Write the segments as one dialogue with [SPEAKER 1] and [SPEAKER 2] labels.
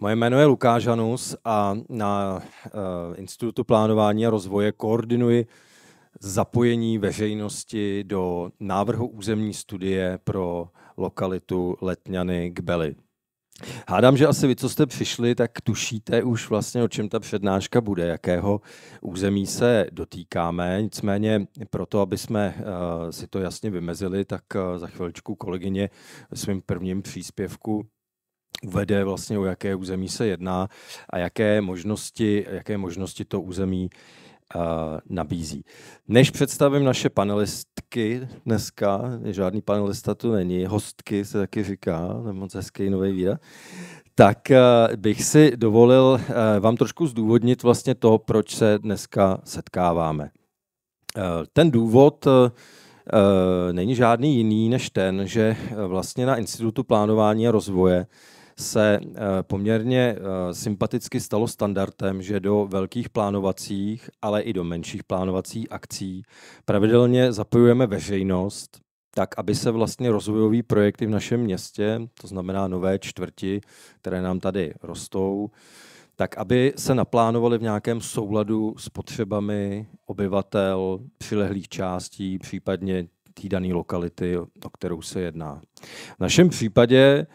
[SPEAKER 1] Moje jméno je Lukáš Hanus a na uh, Institutu plánování a rozvoje koordinuji zapojení veřejnosti do návrhu územní studie pro lokalitu Letňany Beli. Hádám, že asi vy, co jste přišli, tak tušíte už vlastně, o čem ta přednáška bude, jakého území se dotýkáme. Nicméně proto, aby jsme eh, si to jasně vymezili, tak eh, za chviličku kolegyně svým prvním příspěvku uvede vlastně, o jaké území se jedná a jaké možnosti, jaké možnosti to území eh, nabízí. Než představím naše panelistky dneska, žádný panelista tu není, hostky se taky říká, to je moc hezký nový víra, tak eh, bych si dovolil eh, vám trošku zdůvodnit vlastně to, proč se dneska setkáváme. Ten důvod není žádný jiný než ten, že vlastně na Institutu plánování a rozvoje se eh, poměrně eh, sympaticky stalo standardem, že do velkých plánovacích, ale i do menších plánovacích akcí pravidelně zapojujeme veřejnost, tak aby se vlastně rozvojové projekty v našem městě, to znamená nové čtvrti, které nám tady rostou, tak aby se naplánovaly v nějakém souladu s potřebami obyvatel přilehlých částí, případně té dané lokality, o kterou se jedná. V našem případě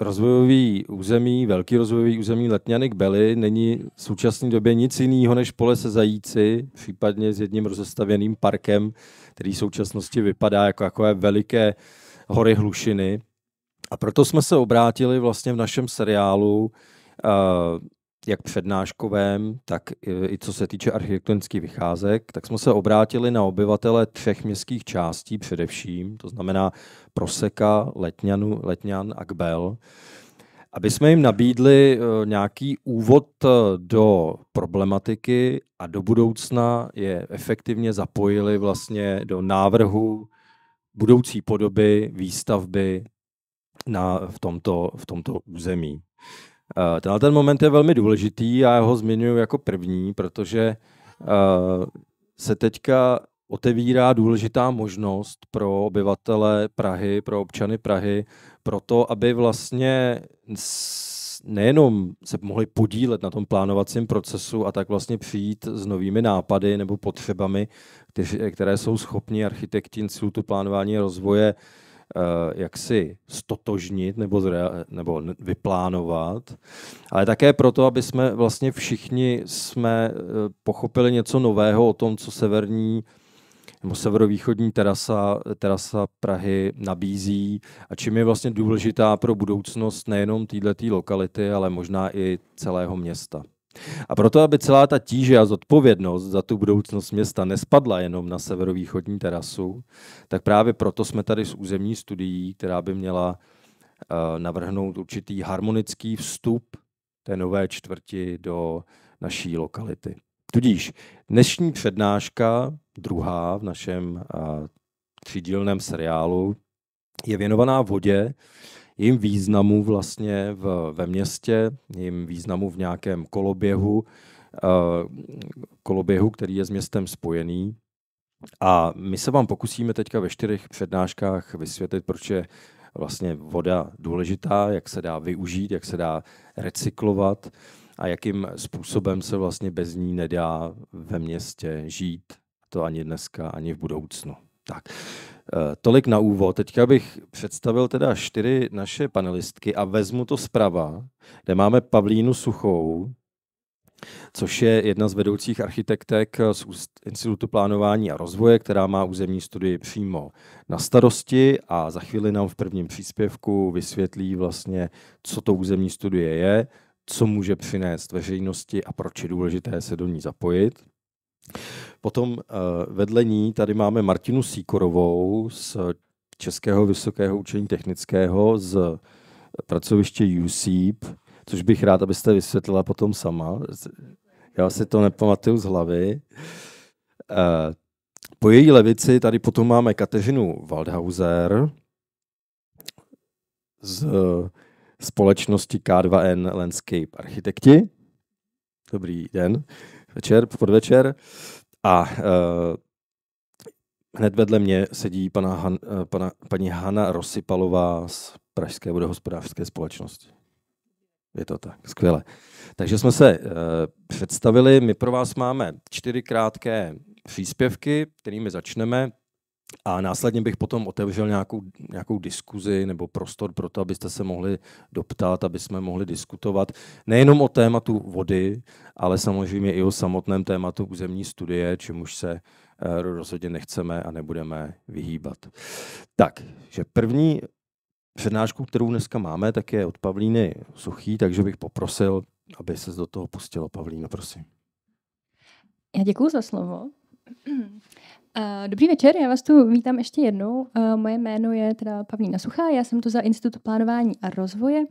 [SPEAKER 1] rozvojový území, velký rozvojový území Letňany k Beli není v současné době nic jiného než pole se zajíci, případně s jedním rozestavěným parkem, který v současnosti vypadá jako takové veliké hory hlušiny. A proto jsme se obrátili vlastně v našem seriálu uh, jak přednáškovém, tak i co se týče architektonických vycházek, tak jsme se obrátili na obyvatele třech městských částí především, to znamená Proseka, Letňanu, Letňan a Kbel, aby jsme jim nabídli e, nějaký úvod e, do problematiky a do budoucna je efektivně zapojili vlastně do návrhu budoucí podoby výstavby na, v, tomto, v tomto území. Eh, tenhle ten moment je velmi důležitý a já ho zmiňuji jako první, protože eh, se teďka otevírá důležitá možnost pro obyvatele Prahy, pro občany Prahy, pro to, aby vlastně nejenom se mohli podílet na tom plánovacím procesu a tak vlastně přijít s novými nápady nebo potřebami, které jsou schopni architekti Institutu plánování a rozvoje Eh, jak si stotožnit nebo, zre, nebo vyplánovat, ale také proto, aby jsme vlastně všichni jsme eh, pochopili něco nového o tom, co severní nebo severovýchodní terasa, terasa Prahy nabízí a čím je vlastně důležitá pro budoucnost nejenom této lokality, ale možná i celého města. A proto, aby celá ta tíže a zodpovědnost za tu budoucnost města nespadla jenom na severovýchodní terasu, tak právě proto jsme tady s územní studií, která by měla eh, navrhnout určitý harmonický vstup té nové čtvrti do naší lokality. Tudíž dnešní přednáška, druhá v našem eh, třídílném seriálu, je věnovaná vodě, jejím významu vlastně v, ve městě, jejím významu v nějakém koloběhu, eh, koloběhu, který je s městem spojený. A my se vám pokusíme teďka ve čtyřech přednáškách vysvětlit, proč je vlastně voda důležitá, jak se dá využít, jak se dá recyklovat a jakým způsobem se vlastně bez ní nedá ve městě žít. To ani dneska, ani v budoucnu. Tak, eh, tolik na úvod. Teďka bych představil teda čtyři naše panelistky a vezmu to zprava, kde máme Pavlínu Suchou, což je jedna z vedoucích architektek z Institutu plánování a rozvoje, která má územní studii přímo na starosti a za chvíli nám v prvním příspěvku vysvětlí vlastně, co to územní studie je, co může přinést veřejnosti a proč je důležité se do ní zapojit. Potom eh, vedle ní tady máme Martinu Síkorovou z Českého vysokého učení technického z pracoviště USEEP, což bych rád, abyste vysvětlila potom sama. Já si to nepamatuju z hlavy. Eh, po její levici tady potom máme Kateřinu Waldhauser z společnosti K2N Landscape Architekti. Dobrý den večer, podvečer. A uh, hned vedle mě sedí pana Han, uh, pana, paní Hanna Rosypalová z Pražské vodohospodářské společnosti. Je to tak, skvěle. Takže jsme se uh, představili, my pro vás máme čtyři krátké příspěvky, kterými začneme. A následně bych potom otevřel nějakou, nějakou diskuzi nebo prostor pro to, abyste se mohli doptat, aby jsme mohli diskutovat nejenom o tématu vody, ale samozřejmě i o samotném tématu územní studie, čemuž se eh, rozhodně nechceme a nebudeme vyhýbat. Tak, že první přednášku, kterou dneska máme, tak je od Pavlíny Suchý, takže bych poprosil, aby se do toho pustilo. Pavlína, prosím.
[SPEAKER 2] Já děkuji za slovo. Eh, dobrý večer, já vás tu vítám ještě jednou. Eh, moje jméno je teda Pavlína Suchá, já jsem tu za Institut plánování a rozvoje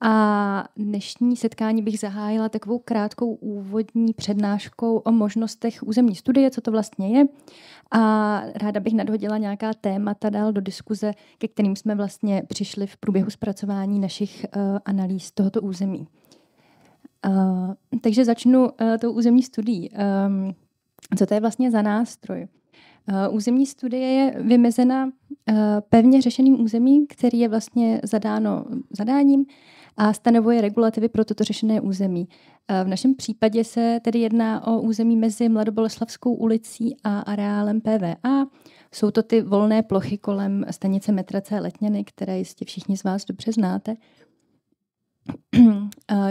[SPEAKER 2] a dnešní setkání bych zahájila takovou krátkou úvodní přednáškou o možnostech územní studie, co to vlastně je a ráda bych nadhodila nějaká témata dál do diskuze, ke kterým jsme vlastně přišli v průběhu zpracování našich eh, analýz tohoto území. Takže začnu tou územní studií. Ehm, co to je vlastně za nástroj? Eh, územní studie je vymezena eh, pevně řešeným územím, který je vlastně zadáno zadáním a stanovuje regulativy pro toto řešené území. Eh, v našem případě se tedy jedná o území mezi Mladoboleslavskou ulicí a areálem PVA. Jsou to ty volné plochy kolem stanice metra C Letněny, které jistě všichni z vás dobře znáte.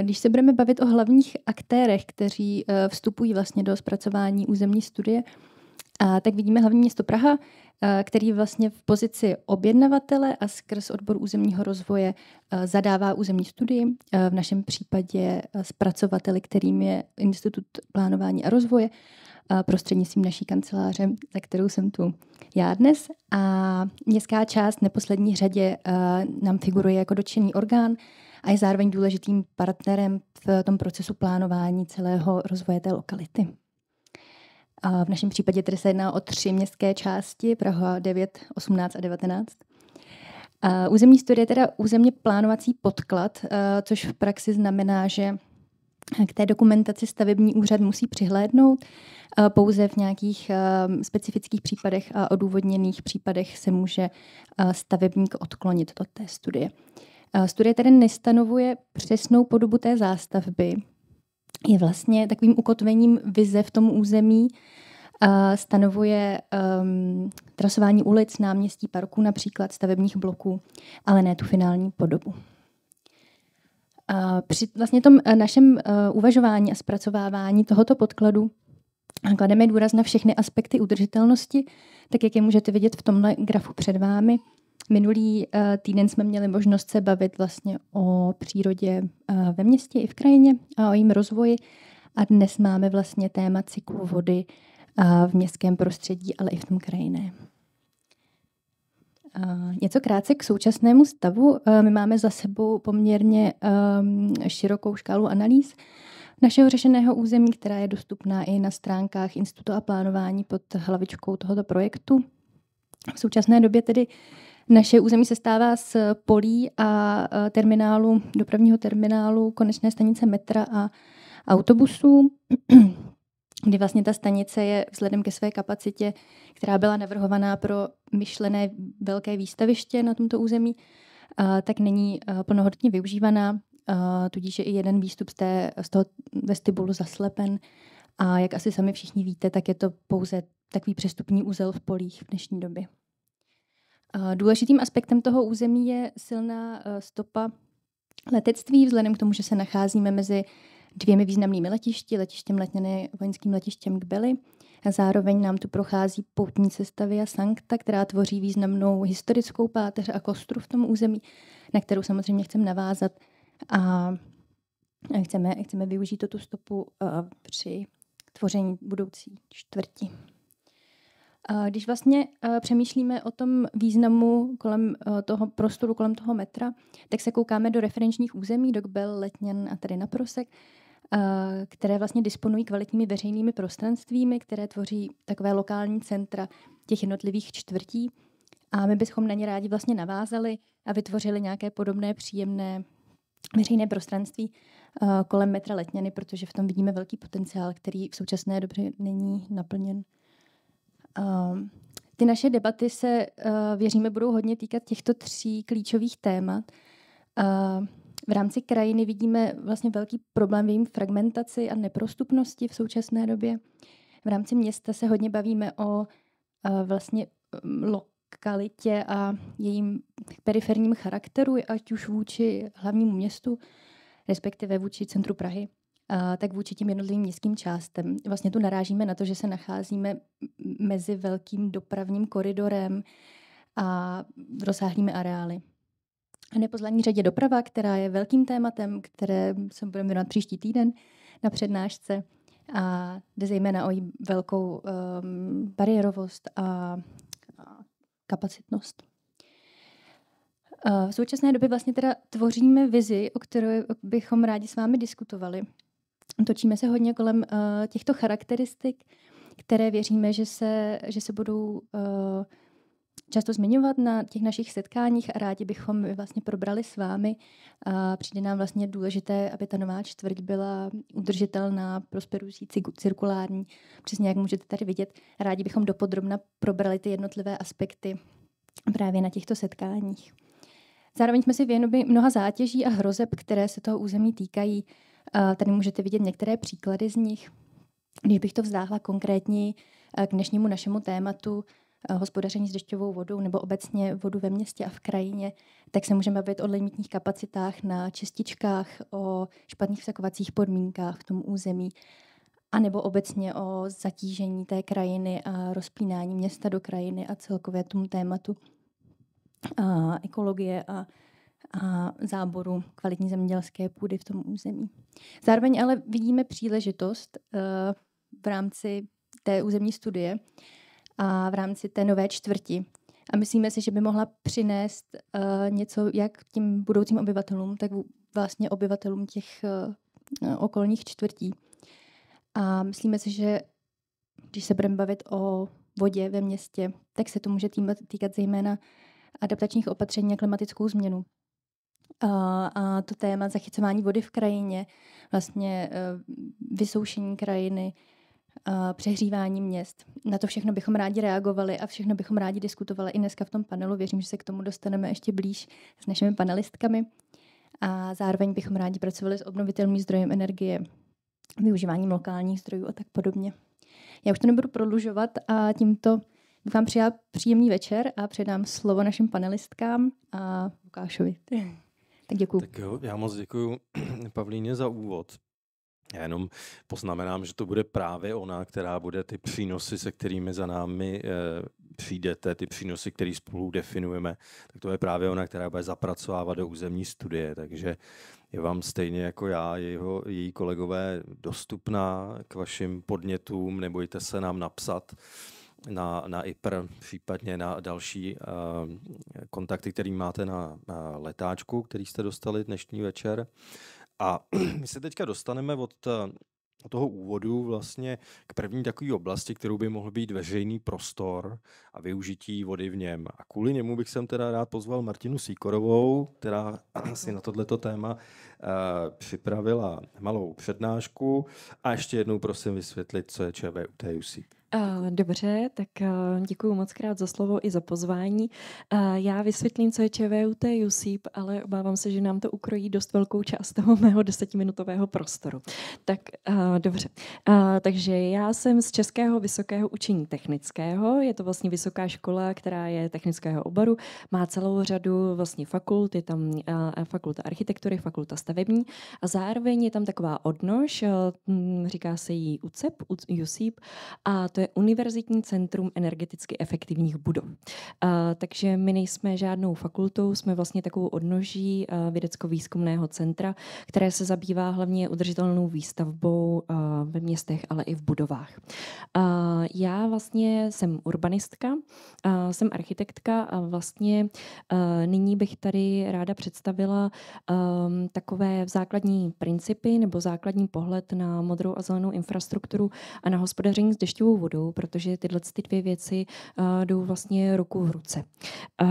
[SPEAKER 2] Když se budeme bavit o hlavních aktérech, kteří vstupují vlastně do zpracování územní studie, a tak vidíme hlavní město Praha, eh, který vlastně v pozici objednavatele a skrz odbor územního rozvoje eh, zadává územní studii, eh, v našem případě zpracovateli, kterým je Institut plánování a rozvoje, prostřednictvím naší kanceláře, za kterou jsem tu já dnes. A městská část neposlední řadě nám figuruje jako dočinný orgán a je zároveň důležitým partnerem v tom procesu plánování celého rozvoje té lokality. V našem případě tedy se jedná o tři městské části, Praha 9, 18 a 19. Územní studie je teda územně plánovací podklad, eh, což v praxi znamená, že k té dokumentaci stavební úřad musí přihlédnout. Eh, pouze v nějakých eh, specifických případech a odůvodněných případech se může stavebník odklonit od té studie. Studie tedy nestanovuje přesnou podobu té zástavby, je vlastně takovým ukotvením vize v tom území, stanovuje um, trasování ulic, náměstí, parků, například stavebních bloků, ale ne tu finální podobu. A při vlastně tom eh, našem uh, uvažování a zpracovávání tohoto podkladu klademe důraz na všechny aspekty udržitelnosti, tak jak je můžete vidět v tomhle grafu před vámi – Minulý eh, týden jsme měli možnost se bavit vlastně o přírodě eh, ve městě i v krajině a o jejím rozvoji. A dnes máme vlastně téma cyklu vody eh, v městském prostředí, ale i v tom Uh, Něco krátce k současnému stavu. My máme za sebou poměrně ehm, širokou škálu analýz našeho řešeného území, která je dostupná i na stránkách Institutu a plánování pod hlavičkou tohoto projektu. V současné době tedy naše území se stává z polí a e, terminálu, dopravního terminálu, konečné stanice metra a autobusů, kdy vlastně ta stanice je vzhledem ke své kapacitě, která byla navrhovaná pro myšlené velké výstaviště na tomto území, e, tak není e, plnohodnotně využívaná, tudíž je i jeden výstup z, té, z toho vestibulu zaslepen. A jak asi sami všichni víte, tak je to pouze takový přestupní úzel v polích v dnešní době. Eh, důležitým aspektem toho území je silná eh, stopa letectví, vzhledem k tomu, že se nacházíme mezi dvěmi významnými letišti, letištěm Letněny, vojenským letištěm Kbely. A zároveň nám tu prochází poutní cesta Via Sancta, která tvoří významnou historickou páteř a kostru v tom území, na kterou samozřejmě chceme navázat a chceme, chceme využít tu stopu uh, při tvoření budoucí čtvrti. Když vlastně e, přemýšlíme o tom významu kolem e, toho prostoru, kolem toho metra, tak se koukáme do referenčních území, do Kbel, Letněn a tady na Prosek, e, které vlastně disponují kvalitními veřejnými prostranstvími, které tvoří takové lokální centra těch jednotlivých čtvrtí. A my bychom na ně rádi vlastně navázali a vytvořili nějaké podobné příjemné veřejné prostranství kolem metra Letněny, protože v tom vidíme velký potenciál, který v současné době není naplněn. Ehm, ty naše debaty se, eh, věříme, budou hodně týkat těchto tří klíčových témat. Ehm, v rámci krajiny vidíme vlastně velký problém v jejím fragmentaci a neprostupnosti v současné době. V rámci města se hodně bavíme o eh, vlastně mm, lokalitě a jejím periferním charakteru, ať už vůči hlavnímu městu, respektive vůči centru Prahy tak vůči tím jednotlivým městským částem. Vlastně tu narážíme na to, že se nacházíme mezi velkým dopravním koridorem a rozsáhlými areály. A nepozdní řadě doprava, která je velkým tématem, které se budeme věnovat příští týden na přednášce a jde zejména o její velkou um, bariérovost a, a kapacitnost. V současné době vlastně teda tvoříme vizi, o které bychom rádi s vámi diskutovali. Točíme se hodně kolem uh, těchto charakteristik, které věříme, že se, že se budou uh, často zmiňovat na těch našich setkáních a rádi bychom je vlastně probrali s vámi. A přijde nám vlastně důležité, aby ta nová čtvrť byla udržitelná, prosperující, cirkulární. Přesně jak můžete tady vidět, rádi bychom dopodrobna probrali ty jednotlivé aspekty právě na těchto setkáních. Zároveň jsme si věnovali mnoha zátěží a hrozeb, které se toho území týkají. Eh, tady můžete vidět některé příklady z nich. Když bych to vzdáhla konkrétně eh, k dnešnímu našemu tématu eh, hospodaření s dešťovou vodou nebo obecně vodu ve městě a v krajině, tak se můžeme bavit o limitních kapacitách na čističkách, o špatných vsakovacích podmínkách v tom území, nebo obecně o zatížení té krajiny a rozpínání města do krajiny a celkově tomu tématu a ekologie a a záboru kvalitní zemědělské půdy v tom území. Zároveň ale vidíme příležitost eh, v rámci té územní studie a v rámci té nové čtvrti. A myslíme si, že by mohla přinést eh, něco jak tím budoucím obyvatelům, tak vlastně obyvatelům těch eh, okolních čtvrtí. A myslíme si, že když se budeme bavit o vodě ve městě, tak se to může týkat zejména adaptačních opatření na klimatickou změnu a to téma zachycování vody v krajině, vlastně e, vysoušení krajiny, přehřívání měst. Na to všechno bychom rádi reagovali a všechno bychom rádi diskutovali i dneska v tom panelu. Věřím, že se k tomu dostaneme ještě blíž s našimi panelistkami. A zároveň bychom rádi pracovali s obnovitelným zdrojem energie, využíváním lokálních zdrojů a tak podobně. Já už to nebudu prodlužovat a tímto bych vám přijala příjemný večer a předám slovo našim panelistkám a Lukášovi. Tak děkuji.
[SPEAKER 1] Tak jo, já moc děkuji Pavlíně za úvod. Já jenom poznamenám, že to bude právě ona, která bude ty přínosy, se kterými za námi e, přijdete, ty přínosy, které spolu definujeme, tak to je právě ona, která bude zapracovávat do územní studie. Takže je vám stejně jako já, jeho, její kolegové, dostupná k vašim podnětům, nebojte se nám napsat na, na IPR, případně na další uh, kontakty, který máte na, na letáčku, který jste dostali dnešní večer. A my se teďka dostaneme eh, od toho úvodu vlastně k první takové oblasti, kterou by mohl být veřejný prostor a využití vody v něm. A kvůli němu bych sem teda rád pozval Martinu Síkorovou, která si na tohleto téma uh, připravila malou přednášku. A ještě jednou prosím vysvětlit, co je ČVUTUC.
[SPEAKER 3] Eh, dobře, tak eh, děkuji moc krát za slovo i za pozvání. Eh, já vysvětlím, co je ČVUT USIP, ale obávám se, že nám to ukrojí dost velkou část toho mého desetiminutového prostoru. Tak dobře, takže já jsem z Českého vysokého učení technického, je to vlastně vysoká škola, která je technického oboru, má celou řadu vlastně fakult, je tam fakulta architektury, fakulta stavební a zároveň je tam taková odnož, hm, říká se jí UCEP, USIP a to to je Univerzitní centrum energeticky efektivních budov. Takže my nejsme žádnou fakultou, jsme vlastně takovou odnoží vědecko-výzkumného centra, které se zabývá hlavně udržitelnou výstavbou ve městech, ale i v budovách. Já vlastně jsem urbanistka, jsem architektka a vlastně nyní bych tady ráda představila takové základní principy nebo základní pohled na modrou a zelenou infrastrukturu a na hospodaření s dešťovou vodou budou, protože tyhle ty dvě věci uh, jdou vlastně ruku v ruce. Uh,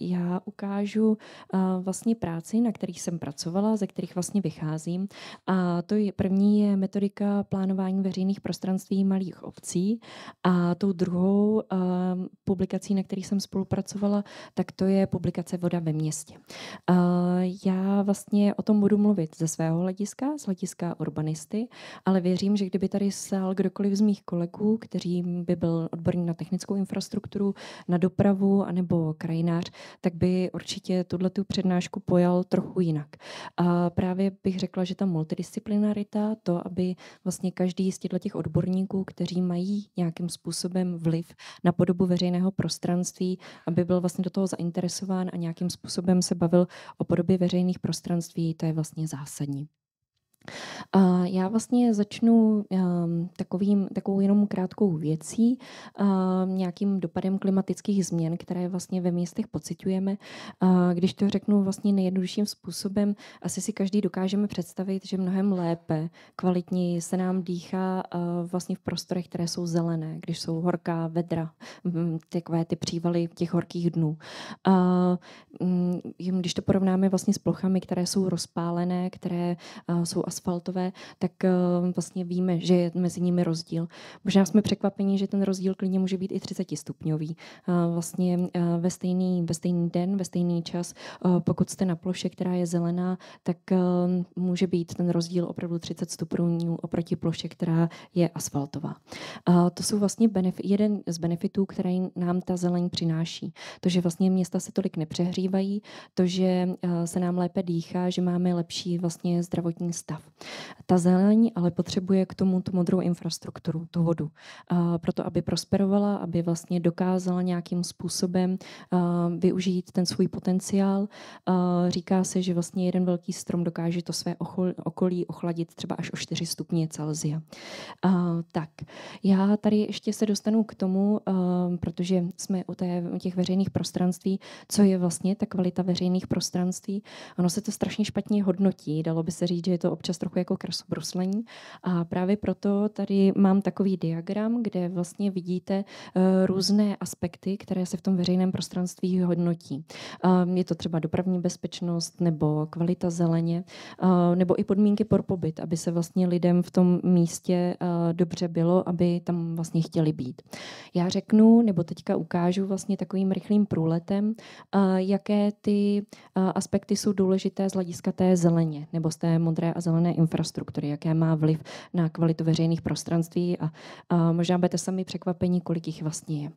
[SPEAKER 3] já ukážu uh, vlastně práci, na kterých jsem pracovala, ze kterých vlastně vycházím. A to je první je metodika plánování veřejných prostranství malých obcí a tou druhou uh, publikací, na kterých jsem spolupracovala, tak to je publikace Voda ve městě. Uh, já vlastně o tom budu mluvit ze svého hlediska, z hlediska urbanisty, ale věřím, že kdyby tady sál kdokoliv z mých kolegů, který by byl odborník na technickou infrastrukturu, na dopravu anebo krajinář, tak by určitě tuhle tu přednášku pojal trochu jinak. A právě bych řekla, že ta multidisciplinarita, to, aby vlastně každý z těchto těch odborníků, kteří mají nějakým způsobem vliv na podobu veřejného prostranství, aby byl vlastně do toho zainteresován a nějakým způsobem se bavil o podobě veřejných prostranství, to je vlastně zásadní já vlastně začnu ehm, takovým, takovou jenom krátkou věcí, ehm, nějakým dopadem klimatických změn, které vlastně ve městech pociťujeme. když to řeknu vlastně nejjednodušším způsobem, asi si každý dokážeme představit, že mnohem lépe, kvalitněji se nám dýchá e, vlastně v prostorech, které jsou zelené, když jsou horká vedra, takové ty přívaly těch horkých dnů. Mm, když to porovnáme vlastně s plochami, které jsou rozpálené, které e, jsou asi asfaltové, tak eh, vlastně víme, že je mezi nimi rozdíl. Možná jsme překvapeni, že ten rozdíl klidně může být i 30 stupňový. Eh, vlastně eh, ve stejný, ve stejný den, ve stejný čas, pokud jste na ploše, která je zelená, tak může být ten rozdíl opravdu 30 stupňů oproti ploše, která je asfaltová. To jsou vlastně jeden z benefitů, který nám ta zeleň přináší. To, že vlastně města se tolik nepřehřívají, to, že se nám lépe dýchá, že máme lepší vlastně zdravotní stav. Ta zelení ale potřebuje k tomu tu modrou infrastrukturu, tu vodu, proto aby prosperovala, aby vlastně dokázala nějakým způsobem využít ten svůj potenciál. Říká se, že vlastně jeden velký strom dokáže to své okolí ochladit třeba až o 4 stupně Celzia. Tak, já tady ještě se dostanu k tomu, protože jsme u té, těch veřejných prostranství, co je vlastně ta kvalita veřejných prostranství. Ono se to strašně špatně hodnotí, dalo by se říct, že je to občas občas trochu jako krasobruslení. A právě proto tady mám takový diagram, kde vlastně vidíte eh, různé aspekty, které se v tom veřejném prostranství hodnotí. Je to třeba dopravní bezpečnost nebo kvalita zeleně, nebo i podmínky pro pobyt, aby se vlastně lidem v tom místě eh, dobře bylo, aby tam vlastně chtěli být. Já řeknu, nebo teďka ukážu vlastně takovým rychlým průletem, eh, jaké ty aspekty jsou důležité z hlediska té zeleně, nebo z té modré a zelené zelené infrastruktury, jaké má vliv na kvalitu veřejných prostranství a, a možná budete sami překvapení, kolik jich vlastně je.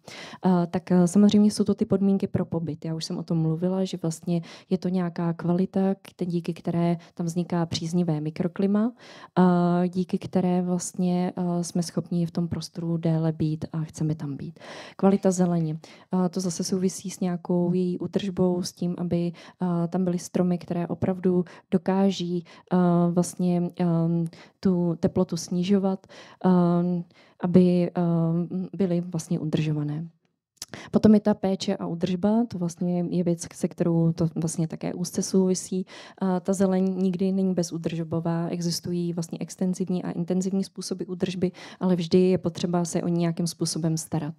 [SPEAKER 3] A, tak e, samozřejmě jsou to ty podmínky pro pobyt. Já už jsem o tom mluvila, že vlastně je to nějaká kvalita, díky které tam vzniká příznivé mikroklima, a, díky které vlastně a, e, jsme schopni v tom prostoru déle být a chceme tam být. Kvalita zeleně. A, to zase souvisí s nějakou její utržbou, s tím, aby a, tam byly stromy, které opravdu dokáží a, vlastně vlastně um, tu teplotu snižovat, um, aby um, byly vlastně udržované. Potom je ta péče a udržba, to vlastně je věc, se kterou to vlastně také úzce souvisí. ta zeleň nikdy není bezudržbová, existují vlastně extenzivní a intenzivní způsoby udržby, ale vždy je potřeba se o nějakým způsobem starat.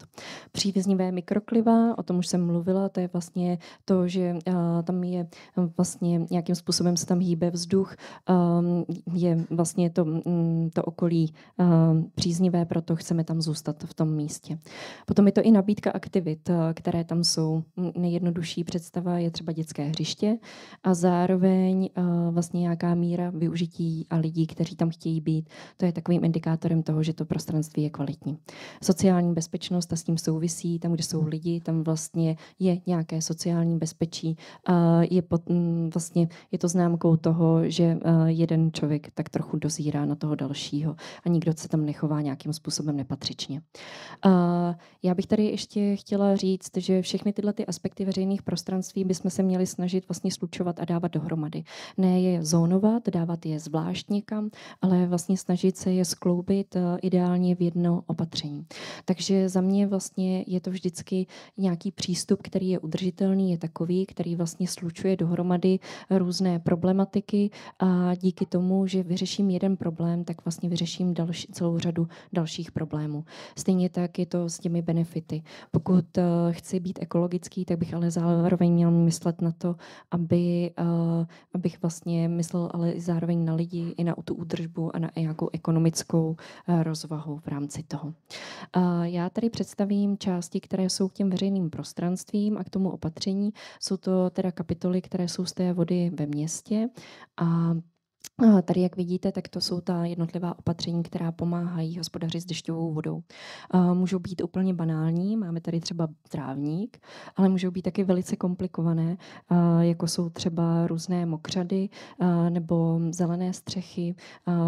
[SPEAKER 3] Příznivé mikrokliva, o tom už jsem mluvila, to je vlastně to, že tam je vlastně nějakým způsobem se tam hýbe vzduch, je vlastně to, mm, to okolí příznivé, proto chceme tam zůstat v tom místě. Potom je to i nabídka aktivit aktivit, eh, které tam jsou. Nejjednodušší představa je třeba dětské hřiště a zároveň eh, vlastně nějaká míra využití a lidí, kteří tam chtějí být. To je takovým indikátorem toho, že to prostranství je kvalitní. Sociální bezpečnost a s tím souvisí, tam, kde jsou lidi, tam vlastně je nějaké sociální bezpečí. Je, pod, vlastně, je to známkou toho, že eh, jeden člověk tak trochu dozírá na toho dalšího a nikdo se tam nechová nějakým způsobem nepatřičně. Já bych tady ještě chtěla chtěla říct, že všechny tyhle ty aspekty veřejných prostranství bychom se měli snažit vlastně slučovat a dávat dohromady. Ne je zónovat, dávat je zvlášť někam, ale vlastně snažit se je skloubit eh, ideálně v jedno opatření. Takže za mě vlastně je to vždycky nějaký přístup, který je udržitelný, je takový, který vlastně slučuje dohromady různé problematiky a díky tomu, že vyřeším jeden problém, tak vlastně vyřeším další, celou řadu dalších problémů. Stejně tak je to s těmi benefity. Pokud pokud eh, chci být ekologický, tak bych ale zároveň měl myslet na to, aby, eh, abych vlastně myslel ale i zároveň na lidi i na tu údržbu a na nějakou ekonomickou eh, rozvahu v rámci toho. Já tady představím části, které jsou k těm veřejným prostranstvím a k tomu opatření. Jsou to teda kapitoly, které jsou z té vody ve městě a Tady, jak vidíte, tak to jsou ta jednotlivá opatření, která pomáhají hospodařit s dešťovou vodou. Můžou být úplně banální, máme tady třeba trávník, ale můžou být taky velice komplikované, jako jsou třeba různé mokřady nebo zelené střechy,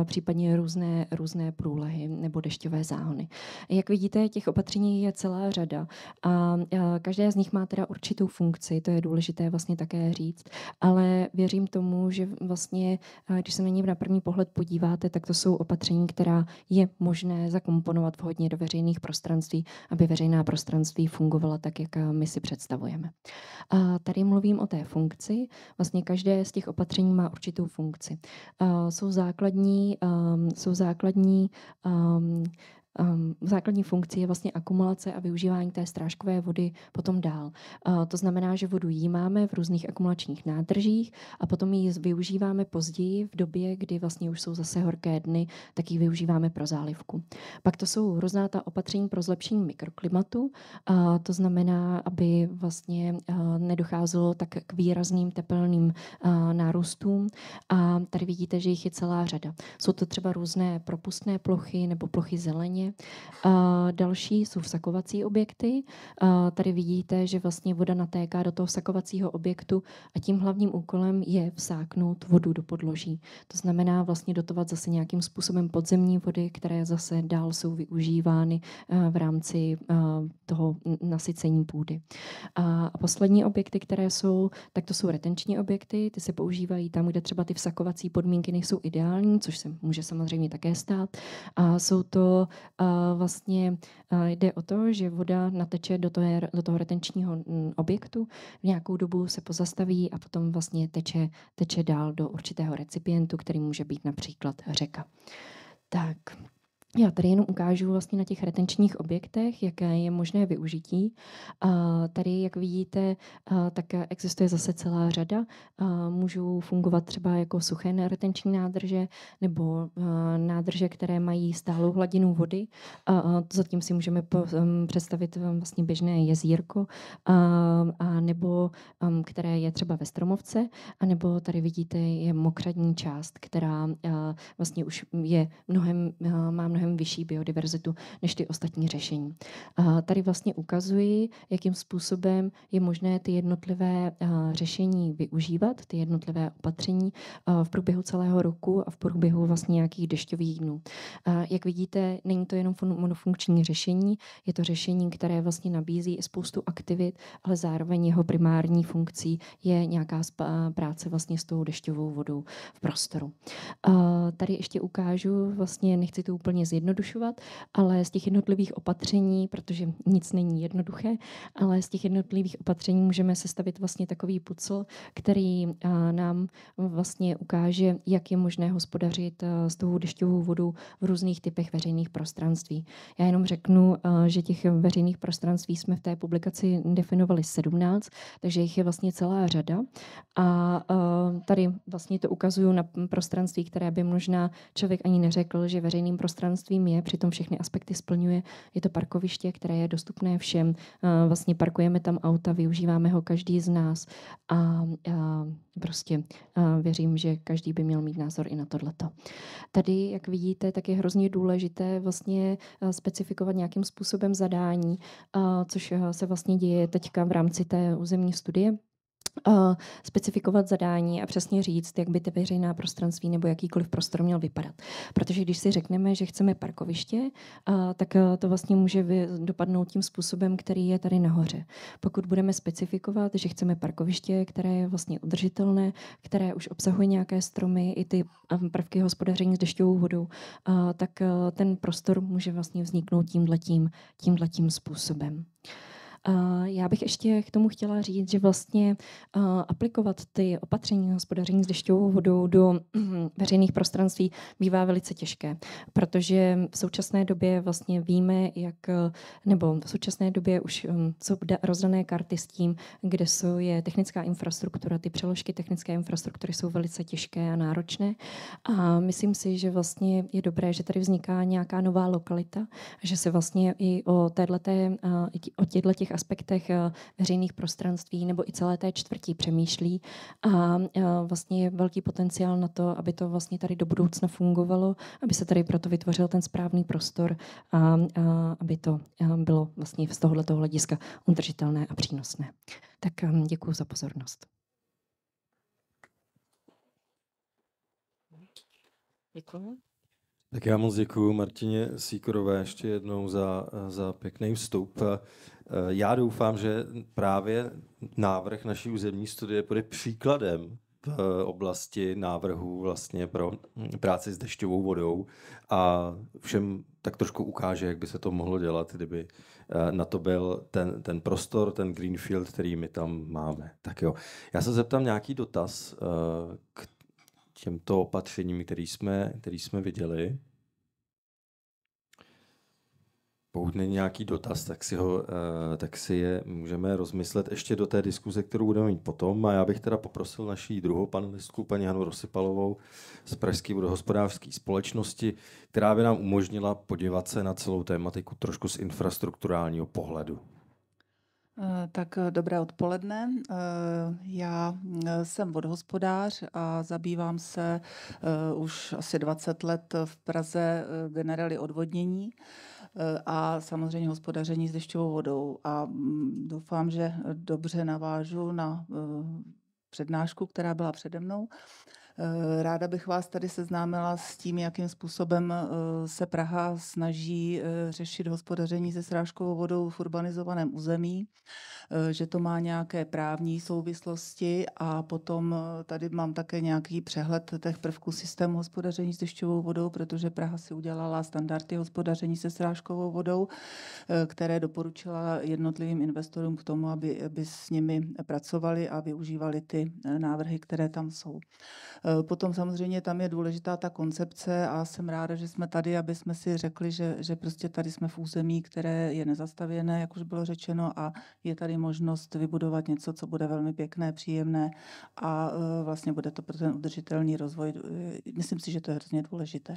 [SPEAKER 3] případně různé, různé průlehy nebo dešťové záhony. Jak vidíte, těch opatření je celá řada a každé z nich má teda určitou funkci, to je důležité vlastně také říct, ale věřím tomu, že vlastně když se na ně na první pohled podíváte, tak to jsou opatření, která je možné zakomponovat vhodně do veřejných prostranství, aby veřejná prostranství fungovala tak, jak my si představujeme. A tady mluvím o té funkci. Vlastně každé z těch opatření má určitou funkci. A jsou základní, um, jsou základní um, um, základní funkcí je vlastně akumulace a využívání té strážkové vody potom dál. Uh, to znamená, že vodu máme v různých akumulačních nádržích a potom ji využíváme později v době, kdy vlastně už jsou zase horké dny, tak ji využíváme pro zálivku. Pak to jsou různá ta opatření pro zlepšení mikroklimatu, uh, to znamená, aby vlastně uh, nedocházelo tak k výrazným tepelným uh, nárůstům a tady vidíte, že jich je celá řada. Jsou to třeba různé propustné plochy nebo plochy zeleně, Ukrajině. Vlastně, a eh, další jsou vsakovací objekty. A eh, tady vidíte, že vlastně voda natéká do toho vsakovacího objektu a tím hlavním úkolem je vsáknout vodu do podloží. To znamená vlastně dotovat zase nějakým způsobem podzemní vody, které zase dál jsou využívány eh, v rámci toho nasycení půdy. A poslední objekty, které jsou, tak to jsou retenční objekty, ty se používají tam, kde třeba ty vsakovací podmínky nejsou ideální, což se může samozřejmě také stát. A jsou to a vlastně jde o to, že voda nateče do toho, do toho retenčního mm, objektu, v nějakou dobu se pozastaví a potom vlastně teče, teče dál do určitého recipientu, který může být například řeka. Tak. Já tady jenom ukážu vlastně na těch retenčních objektech, jaké je možné využití. Tady, jak vidíte, tak existuje zase celá řada. Můžou fungovat třeba jako suché retenční nádrže nebo nádrže, které mají stálou hladinu vody. Zatím si můžeme představit vlastně běžné jezírko, a nebo které je třeba ve stromovce, a nebo tady vidíte je mokřadní část, která vlastně už je mnohem, má mnohem mnohem vyšší biodiverzitu než ty ostatní řešení. A tady vlastně ukazuji, jakým způsobem je možné ty jednotlivé řešení využívat, ty jednotlivé opatření v průběhu celého roku a v průběhu vlastně nějakých dešťových dnů. Jak vidíte, není to jenom monofunkční řešení, je to řešení, které vlastně nabízí spoustu aktivit, ale zároveň jeho primární funkcí je nějaká práce vlastně s tou dešťovou vodou v prostoru. Tady ještě ukážu, vlastně nechci to úplně zjednodušit, zjednodušovat, ale z těch jednotlivých opatření, protože nic není jednoduché, ale z těch jednotlivých opatření můžeme sestavit vlastně takový pucl, který eh, nám vlastně ukáže, jak je možné hospodařit eh, s tou dešťovou vodou v různých typech veřejných prostranství. Já jenom řeknu, eh, že těch veřejných prostranství jsme v té publikaci definovali 17, takže jich je vlastně celá řada. A tady vlastně to ukazuju na prostranství, které by možná člověk ani neřekl, že veřejným prostranství občanstvím je, přitom všechny aspekty splňuje. Je to parkoviště, které je dostupné všem. Eh, vlastně parkujeme tam auta, využíváme ho každý z nás a, prostě eh, věřím, že každý by měl mít názor i na tohleto. Tady, jak vidíte, tak je hrozně důležité vlastně eh, specifikovat nějakým způsobem zadání, což se vlastně děje teďka v rámci té územní studie Eh, specifikovat zadání a přesně říct, jak by ty veřejná prostranství nebo jakýkoliv prostor měl vypadat. Protože když si řekneme, že chceme parkoviště, eh, tak eh, to vlastně může dopadnout tím způsobem, který je tady nahoře. Pokud budeme specifikovat, že chceme parkoviště, které je vlastně udržitelné, které už obsahuje nějaké stromy i ty prvky hospodaření s dešťovou vodou, tak ten prostor může vlastně vzniknout tímhletím, tímhletím způsobem. Já bych ještě k tomu chtěla říct, že vlastně eh, aplikovat ty opatření hospodaření s dešťovou vodou do hm, veřejných prostranství bývá velice těžké, protože v současné době vlastně víme, jak, eh, nebo v současné době už hm, jsou rozdané karty s tím, kde jsou, je technická infrastruktura, ty přeložky technické infrastruktury jsou velice těžké a náročné a myslím si, že vlastně je dobré, že tady vzniká nějaká nová lokalita, že se vlastně i o téhleté, eh, o těchto aspektech eh, veřejných prostranství nebo i celé té čtvrtí přemýšlí. A eh, vlastně je velký potenciál na to, aby to vlastně tady do budoucna fungovalo, aby se tady proto vytvořil ten správný prostor a, aby to eh, bylo vlastně z tohoto hlediska udržitelné a přínosné. Tak děkuji za pozornost.
[SPEAKER 4] Děkuji.
[SPEAKER 1] Tak já moc děkuji Martině Sýkorové ještě jednou za, za pěkný vstup. Eh, já doufám, že právě návrh naší územní studie bude příkladem v oblasti návrhu vlastně pro práci s dešťovou vodou a všem tak trošku ukáže, jak by se to mohlo dělat, kdyby eh, na to byl ten, ten prostor, ten greenfield, který my tam máme. Tak jo. Já se zeptám nějaký dotaz eh, k těmto opatřením, který jsme, který jsme viděli. Pokud není nějaký dotaz, tak si, ho, eh, tak si je můžeme rozmyslet ještě do té diskuze, kterou budeme mít potom. A já bych teda poprosil naší druhou panelistku, paní Hanu Rosypalovou z Pražské vodohospodářské společnosti, která by nám umožnila podívat se na celou tématiku trošku z infrastrukturálního pohledu.
[SPEAKER 5] Eh, tak eh, dobré odpoledne. Eh, já jsem vodohospodář a zabývám se už asi 20 let v Praze generely odvodnění a samozřejmě hospodaření s dešťovou vodou. A mm, doufám, že dobře navážu na přednášku, která byla přede mnou. Eh, ráda bych vás tady seznámila s tím, jakým způsobem eh, se Praha snaží eh, řešit hospodaření se srážkovou vodou v urbanizovaném území, že to má nějaké právní souvislosti a potom tady mám také nějaký přehled těch prvků systému hospodaření s dešťovou vodou, protože Praha si udělala standardy hospodaření se srážkovou vodou, které doporučila jednotlivým investorům k tomu, aby, aby s nimi pracovali a využívali ty návrhy, které tam jsou. Eh, potom samozřejmě tam je důležitá ta koncepce a jsem ráda, že jsme tady, aby jsme si řekli, že, že prostě tady jsme v území, které je nezastavěné, jak už bylo řečeno, a je tady možnost vybudovat něco, co bude velmi pěkné, příjemné a eh, vlastně bude to pro ten udržitelný rozvoj. Eh, myslím si, že to je hrozně důležité.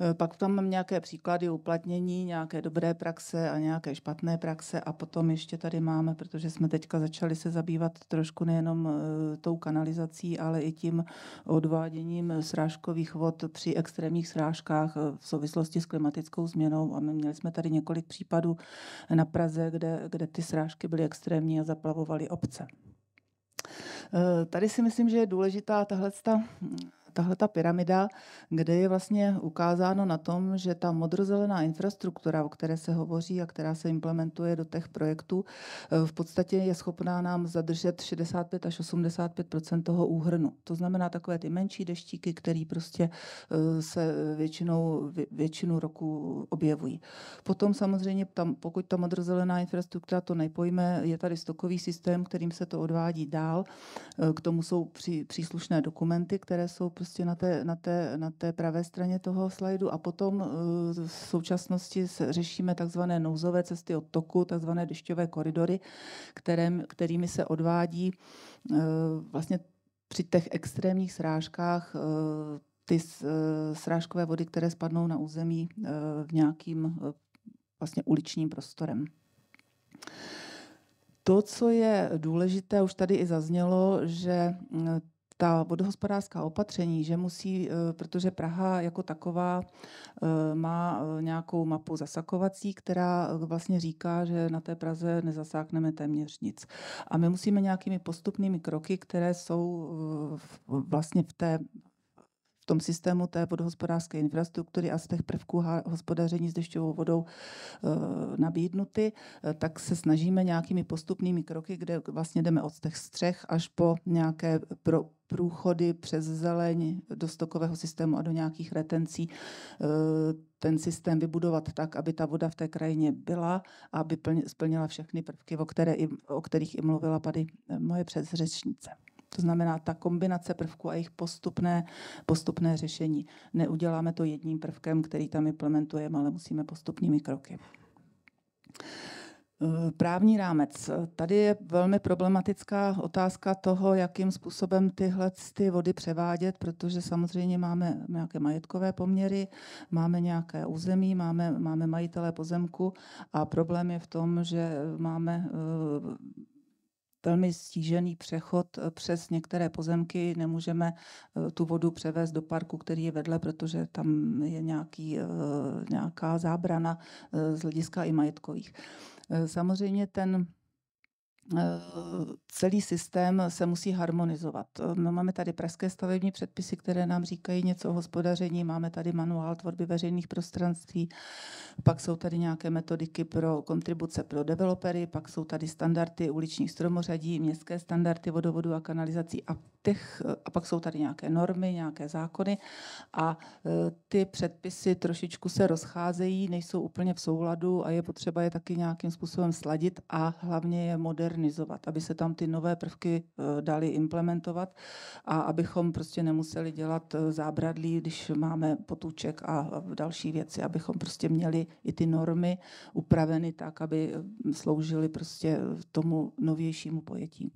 [SPEAKER 5] Eh, pak tam mám nějaké příklady uplatnění, nějaké dobré praxe a nějaké špatné praxe a potom ještě tady máme, protože jsme teďka začali se zabývat trošku nejenom eh, tou kanalizací, ale i tím odváděním srážkových vod při extrémních srážkách eh, v souvislosti s klimatickou změnou a my měli jsme tady několik případů na Praze, kde, kde ty srážky byly extrémní a zaplavovaly obce. Tady si myslím, že je důležitá tahle tahle ta pyramida, kde je vlastně ukázáno na tom, že ta modrozelená infrastruktura, o které se hovoří a která se implementuje do těch projektů, eh, v podstatě je schopná nám zadržet 65 až 85 toho úhrnu. To znamená takové ty menší deštíky, které prostě eh, se většinou, většinu roku objevují. Potom samozřejmě, tam, pokud ta modrozelená infrastruktura to nepojme, je tady stokový systém, kterým se to odvádí dál. Eh, k tomu jsou příslušné dokumenty, které jsou prostě na té, na té, na té pravé straně toho slajdu a potom eh, v současnosti řešíme takzvané nouzové cesty odtoku, takzvané dešťové koridory, kterým, kterými se odvádí eh, vlastně při těch extrémních srážkách eh, ty srážkové vody, které spadnou na území v nějakým vlastně uličním prostorem. To, co je důležité, už tady i zaznělo, že ta vodohospodářská opatření, že musí, eh, protože Praha jako taková eh, má eh, nějakou mapu zasakovací, která vlastně říká, že na té Praze nezasákneme téměř nic. A my musíme nějakými postupnými kroky, které jsou vlastně v té v tom systému té vodohospodářské infrastruktury a z těch prvků hospodaření s dešťovou vodou e, nabídnuty, e, tak se snažíme nějakými postupnými kroky, kde vlastně jdeme od těch střech až po nějaké pro, průchody přes zeleň do stokového systému a do nějakých retencí eh, ten systém vybudovat tak, aby ta voda v té krajině byla a aby splnila všechny prvky, o, které, o kterých i mluvila tady moje předřečnice. To znamená, ta kombinace prvků a jejich postupné, postupné řešení. Neuděláme to jedním prvkem, který tam implementujeme, ale musíme postupnými kroky. E, právní rámec. Tady je velmi problematická otázka toho, jakým způsobem tyhle ty vody převádět, protože samozřejmě máme nějaké majetkové poměry, máme nějaké území, máme, máme majitele pozemku a problém je v tom, že máme e, velmi stížený přechod eh, přes některé pozemky. Nemůžeme eh, tu vodu převést do parku, který je vedle, protože tam je nějaký, eh, nějaká zábrana z hlediska i majetkových. Samozřejmě ten Eh, celý systém se musí harmonizovat. Eh, my máme tady pražské stavební předpisy, které nám říkají něco o hospodaření, máme tady manuál tvorby veřejných prostranství, pak jsou tady nějaké metodiky pro kontribuce pro developery, pak jsou tady standardy uličních stromořadí, městské standardy vodovodu a kanalizací a těch, a pak jsou tady nějaké normy, nějaké zákony a e, ty předpisy trošičku se rozcházejí, nejsou úplně v souladu a je potřeba je taky nějakým způsobem sladit a hlavně je modernizovat, aby se tam ty nové prvky e, daly implementovat a abychom prostě nemuseli dělat e, zábradlí, když máme potůček a další věci, abychom prostě měli i ty normy upraveny tak, aby sloužily prostě tomu novějšímu pojetí.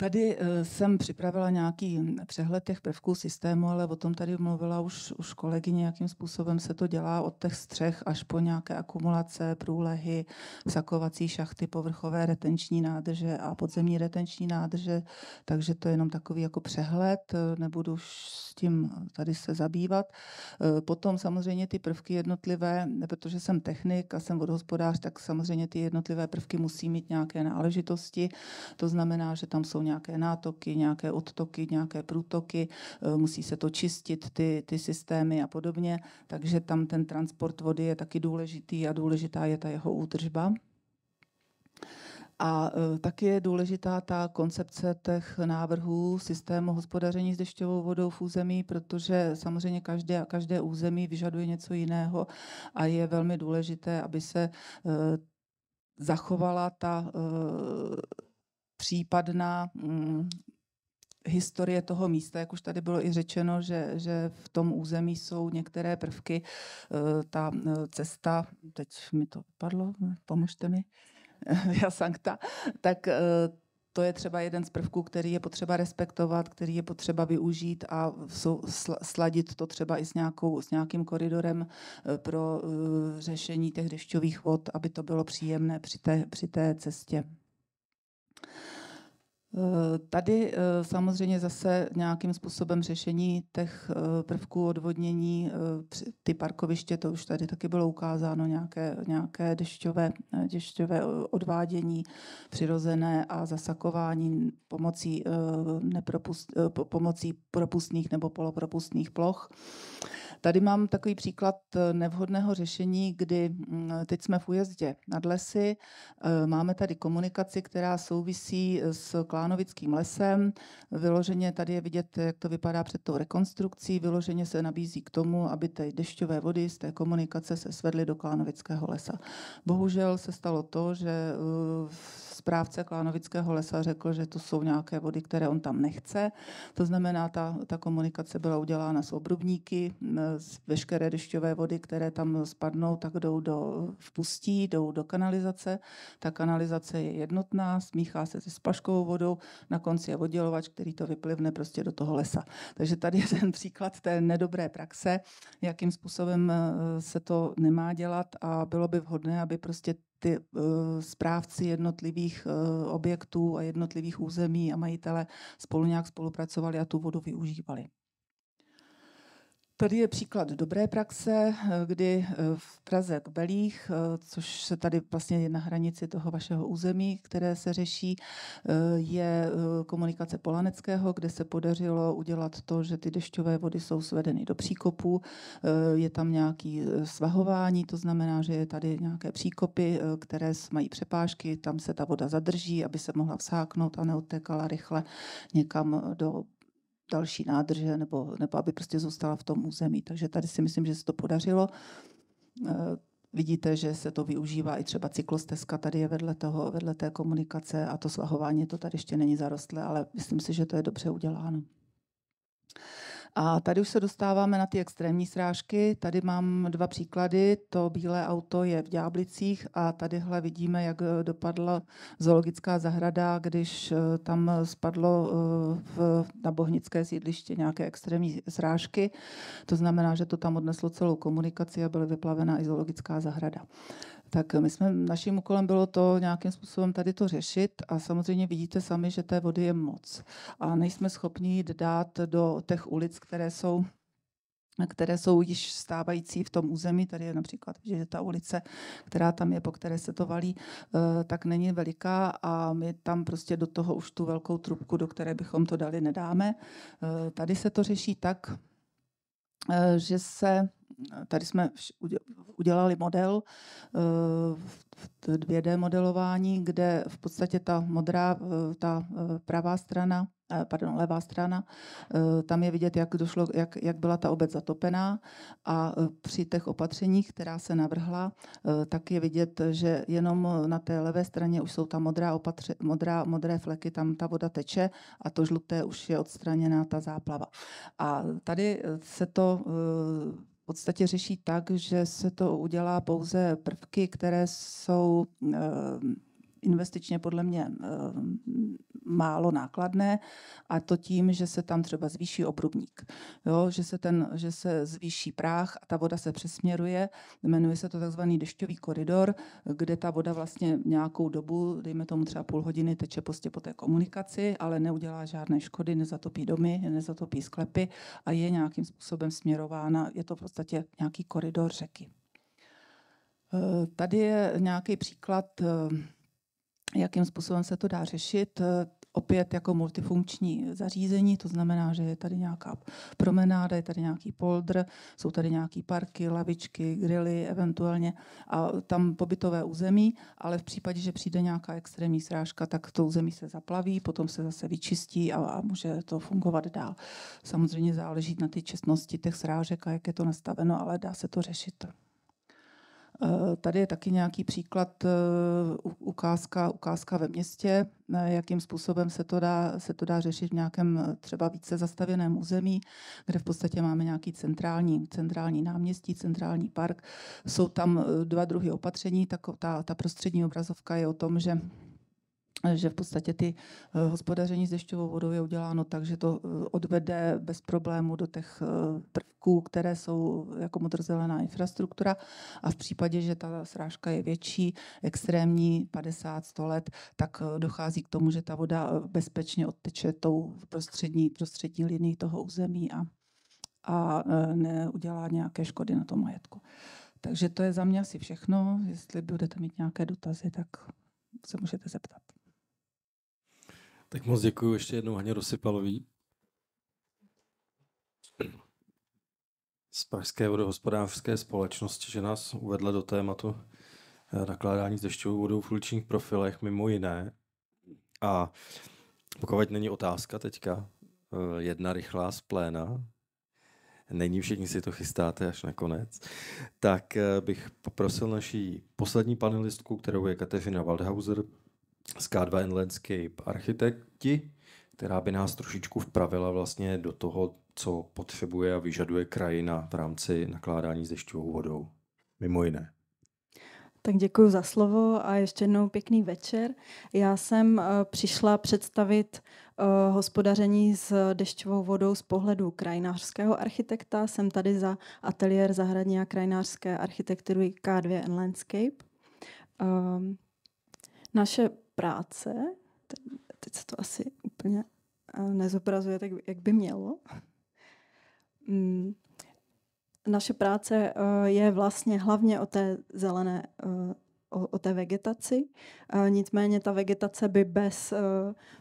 [SPEAKER 5] Tady eh, jsem připravila nějaký hm, přehled těch prvků systému, ale o tom tady mluvila už, už kolegyně, jakým způsobem se to dělá od těch střech až po nějaké akumulace, průlehy, vsakovací šachty, povrchové retenční nádrže a podzemní retenční nádrže. Takže to je jenom takový jako přehled, eh, nebudu už s tím tady se zabývat. Eh, potom samozřejmě ty prvky jednotlivé, protože jsem technik a jsem vodohospodář, tak samozřejmě ty jednotlivé prvky musí mít nějaké náležitosti. To znamená, že tam jsou nějaké nátoky, nějaké odtoky, nějaké průtoky, eh, musí se to čistit, ty, ty systémy a podobně. Takže tam ten transport vody je taky důležitý a důležitá je ta jeho údržba. A eh, taky je důležitá ta koncepce těch návrhů systému hospodaření s dešťovou vodou v území, protože samozřejmě každé, každé území vyžaduje něco jiného a je velmi důležité, aby se eh, zachovala ta případná mm, historie toho místa, jak už tady bylo i řečeno, že, že v tom území jsou některé prvky. Eh, ta eh, cesta, teď mi to padlo, pomožte mi, já sankta, tak eh, to je třeba jeden z prvků, který je potřeba respektovat, který je potřeba využít a sladit to třeba i s, nějakou, s nějakým koridorem pro řešení těch dešťových vod, aby to bylo příjemné při té, při té cestě. Eh, tady eh, samozřejmě zase nějakým způsobem řešení těch eh, prvků odvodnění, ty parkoviště, to už tady taky bylo ukázáno, nějaké, nějaké dešťové, dešťové odvádění přirozené a zasakování pomocí, nepropust, pomocí propustných nebo polopropustných ploch. Tady mám takový příklad eh, nevhodného řešení, kdy mm, teď jsme v újezdě nad lesy, eh, máme tady komunikaci, která souvisí eh, s Klánovickým lesem. Vyloženě tady je vidět, jak to vypadá před tou rekonstrukcí. Vyloženě se nabízí k tomu, aby ty dešťové vody z té komunikace se svedly do Klánovického lesa. Bohužel se stalo to, že správce Klánovického lesa řekl, že to jsou nějaké vody, které on tam nechce. To znamená, ta, ta komunikace byla udělána s obrubníky, veškeré dešťové vody, které tam spadnou, tak jdou do vpustí, jdou do kanalizace. Ta kanalizace je jednotná, smíchá se se paškovou vodou, na konci je oddělovač, který to vyplivne prostě do toho lesa. Takže tady je ten příklad té nedobré praxe, jakým způsobem eh, se to nemá dělat a bylo by vhodné, aby prostě ty uh, správci jednotlivých uh, objektů a jednotlivých území a majitele spolu nějak spolupracovali a tu vodu využívali. Tady je příklad dobré praxe, kdy eh, v Praze k Belích, eh, což se tady vlastně je na hranici toho vašeho území, které se řeší, eh, je komunikace Polaneckého, kde se podařilo udělat to, že ty dešťové vody jsou svedeny do příkopu. je tam nějaký svahování, to znamená, že je tady nějaké příkopy, které mají přepážky, tam se ta voda zadrží, aby se mohla vsáknout a neodtékala rychle někam do další nádrže, nebo, nebo aby prostě zůstala v tom území. Takže tady si myslím, že se to podařilo. E, vidíte, že se to využívá i třeba cyklostezka, tady je vedle, toho, vedle té komunikace a to svahování to tady ještě není zarostlé, ale myslím si, že to je dobře uděláno. A tady už se dostáváme na ty extrémní srážky. Tady mám dva příklady. To bílé auto je v Ďáblicích a tadyhle vidíme, jak eh, dopadla zoologická zahrada, když eh, tam eh, spadlo v, na Bohnické sídliště nějaké extrémní srážky. To znamená, že to tam odneslo celou komunikaci a byla vyplavena i zoologická zahrada. Tak my jsme, naším úkolem bylo to nějakým způsobem tady to řešit a samozřejmě vidíte sami, že té vody je moc. A nejsme schopni jít dát do těch ulic, které jsou které jsou již stávající v tom území, tady je například, že ta ulice, která tam je, po které se to valí, eh, tak není veliká a my tam prostě do toho už tu velkou trubku, do které bychom to dali, nedáme. Eh, tady se to řeší tak, eh, že se tady jsme udělali model eh, v 2D modelování, kde v podstatě ta modrá, eh, ta eh, pravá strana pardon, levá strana, tam je vidět, jak, došlo, jak, jak byla ta obec zatopená a při těch opatřeních, která se navrhla, tak je vidět, že jenom na té levé straně už jsou ta modrá, opatře, modrá modré fleky, tam ta voda teče a to žluté už je odstraněná ta záplava. A tady se to podstatě řeší tak, že se to udělá pouze prvky, které jsou ehm, investičně podle mě eh, málo nákladné a to tím, že se tam třeba zvýší obrubník, jo, že, se ten, že se zvýší práh a ta voda se přesměruje, jmenuje se to takzvaný dešťový koridor, kde ta voda vlastně nějakou dobu, dejme tomu třeba půl hodiny, teče prostě po té komunikaci, ale neudělá žádné škody, nezatopí domy, nezatopí sklepy a je nějakým způsobem směrována, je to v podstatě nějaký koridor řeky. Eh, tady je nějaký příklad eh, jakým způsobem se to dá řešit. Eh, opět jako multifunkční eh, zařízení, to znamená, že je tady nějaká promenáda, je tady nějaký poldr, jsou tady nějaké parky, lavičky, grily eventuálně a tam pobytové území, ale v případě, že přijde nějaká extrémní srážka, tak to území se zaplaví, potom se zase vyčistí a, a může to fungovat dál. Samozřejmě záleží na ty čestnosti těch srážek a jak je to nastaveno, ale dá se to řešit. Eh, tady je taky nějaký příklad, eh, ukázka, ukázka ve městě, eh, jakým způsobem se to, dá, se to dá řešit v nějakém třeba více zastavěném území, kde v podstatě máme nějaký centrální, centrální náměstí, centrální park. Jsou tam dva druhy opatření, tak ta, ta prostřední obrazovka je o tom, že že v podstatě ty eh, hospodaření s dešťovou vodou je uděláno tak, že to eh, odvede bez problému do těch eh, prvků, které jsou jako modrozelená infrastruktura a v případě, že ta srážka je větší, extrémní, 50-100 let, tak dochází k tomu, že ta voda bezpečně odteče tou prostřední, prostřední linii toho území a, a neudělá nějaké škody na tom majetku. Takže to je za mě asi všechno. Jestli budete mít nějaké dotazy, tak se můžete zeptat.
[SPEAKER 1] Tak moc děkuji ještě jednou Haně Rosypalový z Pražské vodohospodářské společnosti, že nás uvedla do tématu eh, nakládání s dešťovou vodou v uličních profilech mimo jiné. A pokud není otázka teďka, eh, jedna rychlá z pléna, není, všichni si to chystáte až na konec, tak eh, bych poprosil naší poslední panelistku, kterou je Kateřina Waldhauser, k2 Landscape architekti, která by nás trošičku vpravila vlastně do toho, co potřebuje a vyžaduje krajina v rámci nakládání s dešťovou vodou. Mimo jiné.
[SPEAKER 6] Tak děkuji za slovo a ještě jednou pěkný večer. Já jsem uh, přišla představit uh, hospodaření s dešťovou vodou z pohledu krajinářského architekta. Jsem tady za ateliér zahradní a krajinářské architektury K2 and Landscape. Uh, ehm, naše práce. Teď se to asi úplně eh, nezobrazuje tak, jak by mělo. Mm. Naše práce eh, je vlastně hlavně o té zelené eh, o, o té vegetaci. A nicméně ta vegetace by bez, eh,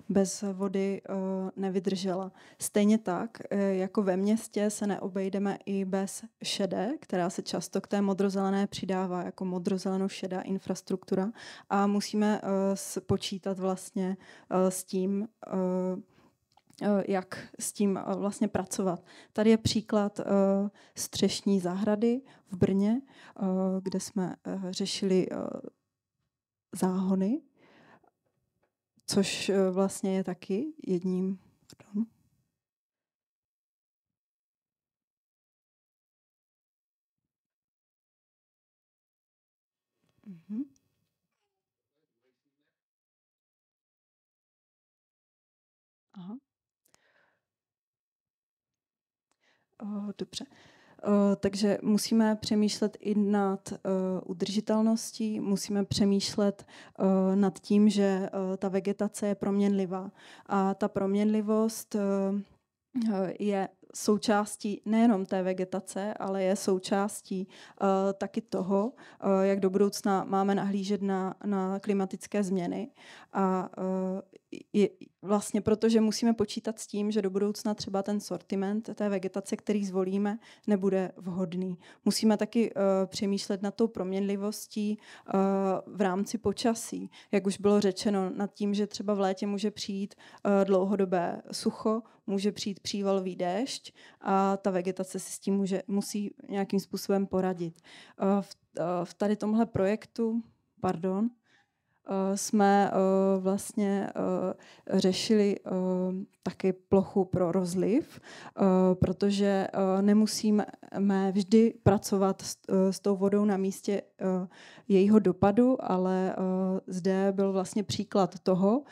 [SPEAKER 6] bez vody eh, nevydržela. Stejně tak, eh, jako ve městě se neobejdeme i bez šedé, která se často k té modrozelené přidává, jako modrozeleno-šedá infrastruktura. A musíme počítat vlastně s tím, Eh, jak s tím eh, vlastně pracovat. Tady je příklad eh, střešní zahrady v Brně, kde jsme řešili záhony, což vlastně je taky jedním Uh-huh. Eh, dobře. Eh, takže musíme přemýšlet i nad eh, udržitelností, musíme přemýšlet nad tím, že ta vegetace je proměnlivá. A ta proměnlivost je součástí nejenom té vegetace, ale je součástí uh, taky toho, uh, jak do budoucna máme nahlížet na, na klimatické změny. A uh, je, vlastně protože musíme počítat s tím, že do budoucna třeba ten sortiment té vegetace, který zvolíme, nebude vhodný. Musíme taky uh, přemýšlet nad tou proměnlivostí uh, v rámci počasí. Jak už bylo řečeno, nad tím, že třeba v létě může přijít uh, dlouhodobé sucho, může přijít přívalový déšť a ta vegetace si s tím může, musí nějakým způsobem poradit. Eh, v, eh, v tady tomhle projektu, pardon, eh, jsme vlastně řešili taky plochu pro rozliv, eh, protože eh, nemusíme vždy pracovat eh, s tou vodou na místě jejího dopadu, ale zde byl vlastně příklad toho,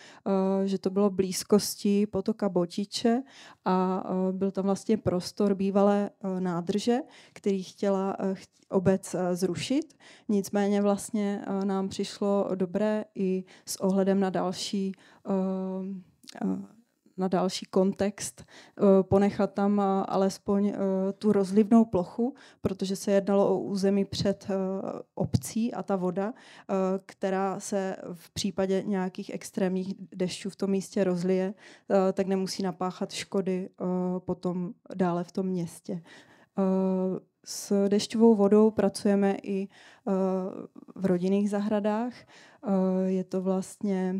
[SPEAKER 6] že to bylo blízkosti potoka Botiče a byl tam vlastně prostor bývalé nádrže, který chtěla obec zrušit. Nicméně vlastně nám přišlo dobré i s ohledem na další na další kontext, eh, ponechat tam eh, alespoň eh, tu rozlivnou plochu, protože se jednalo o území před obcí a ta voda, která se v případě nějakých extrémních dešťů v tom místě rozlije, tak nemusí napáchat škody potom dále v tom městě. S dešťovou vodou pracujeme i v rodinných zahradách. Je to vlastně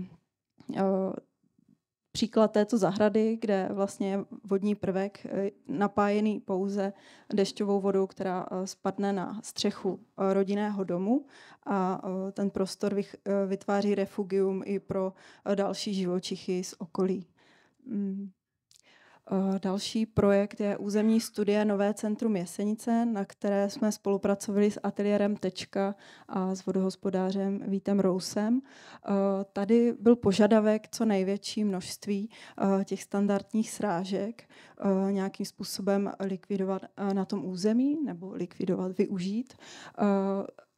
[SPEAKER 6] příklad této zahrady, kde vlastně vodní prvek eh, napájený pouze dešťovou vodou, která eh, spadne na střechu eh, rodinného domu a ten prostor vytváří refugium i pro další živočichy z okolí. Mm. Eh, další projekt je územní studie Nové centrum Jesenice, na které jsme spolupracovali s ateliérem Tečka a s vodohospodářem Vítem Rousem. Eh, tady byl požadavek co největší množství eh, těch standardních srážek nějakým způsobem likvidovat na tom území nebo likvidovat, využít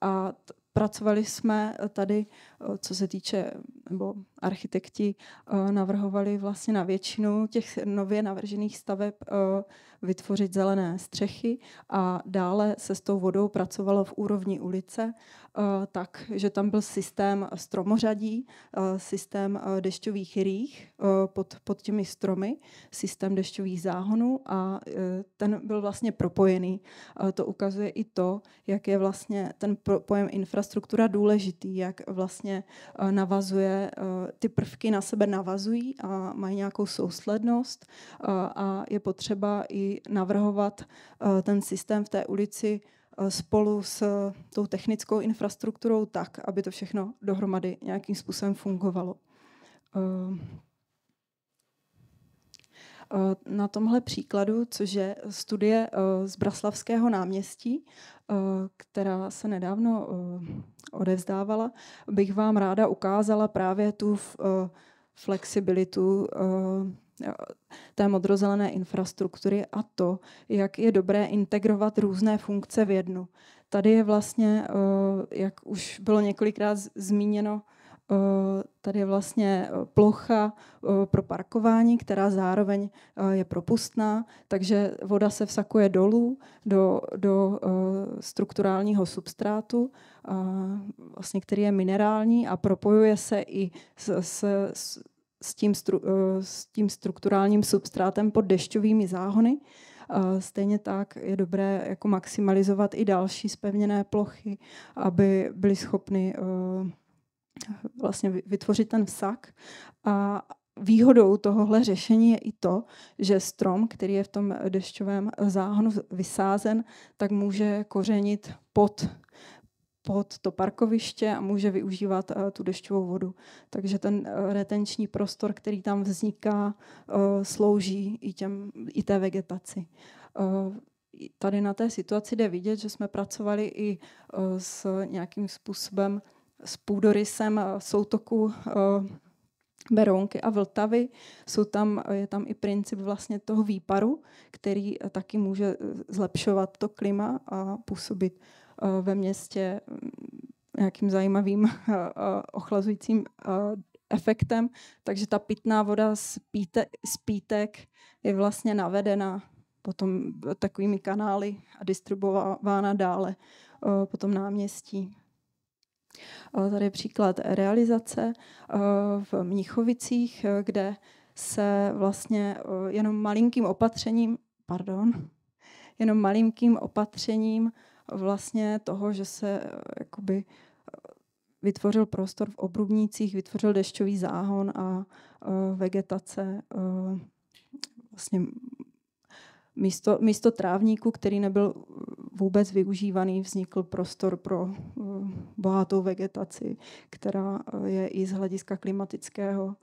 [SPEAKER 6] a t- pracovali jsme eh, tady, eh, co se týče, nebo architekti eh, navrhovali vlastně na většinu těch nově navržených staveb vytvořit zelené střechy a dále se s tou vodou pracovalo v úrovni ulice Eh, tak, že tam byl systém stromořadí, eh, systém eh, dešťových rých pod, pod těmi stromy, systém dešťových záhonů a ten byl vlastně propojený. To ukazuje i to, jak je vlastně ten pojem infrastruktura důležitý, jak vlastně navazuje, ty prvky na sebe navazují a mají nějakou souslednost a je potřeba i navrhovat ten systém v té ulici Eh, spolu s eh, tou technickou infrastrukturou tak, aby to všechno dohromady nějakým způsobem fungovalo. Eh, na tomhle příkladu, což je studie z Braslavského náměstí, která se nedávno odevzdávala, bych vám ráda ukázala právě tu flexibilitu Eh, té modrozelené infrastruktury a to, jak je dobré integrovat různé funkce v jednu. Tady je vlastně, eh, jak už bylo několikrát zmíněno, eh, tady je vlastně plocha pro parkování, která zároveň je propustná, takže voda se vsakuje dolů do, do strukturálního substrátu, vlastně, který je minerální a propojuje se i s, s, s tím, stru, eh, s tím strukturálním substrátem pod dešťovými záhony. Eh, stejně tak je dobré jako maximalizovat i další spevněné plochy, aby byly schopny eh, vlastně vytvořit ten vsak. A výhodou tohohle řešení je i to, že strom, který je v tom dešťovém záhonu vysázen, tak může kořenit pod pod to parkoviště a může využívat eh, tu dešťovou vodu. Takže ten eh, retenční prostor, který tam vzniká, eh, slouží i, těm, i té vegetaci tady na té situaci jde vidět, že jsme pracovali i s nějakým způsobem s půdorysem soutoku Berounky a Vltavy. Jsou tam, je tam i princip vlastně toho výparu, který taky může zlepšovat to klima a působit Eh, ve městě mm, nějakým zajímavým eh, eh, ochlazujícím efektem, takže ta pitná voda z, píte, z pítek je vlastně navedena potom takovými kanály a distribuována dále po tom náměstí. Tady je příklad realizace v Mnichovicích, kde se vlastně jenom malinkým opatřením, pardon, jenom malinkým opatřením vlastně toho, že se eh, jakoby eh, vytvořil prostor v obrubnících, vytvořil dešťový záhon a eh, vegetace vlastně místo, místo trávníku, který nebyl vůbec využívaný, vznikl prostor pro bohatou vegetaci, která je i z hlediska klimatického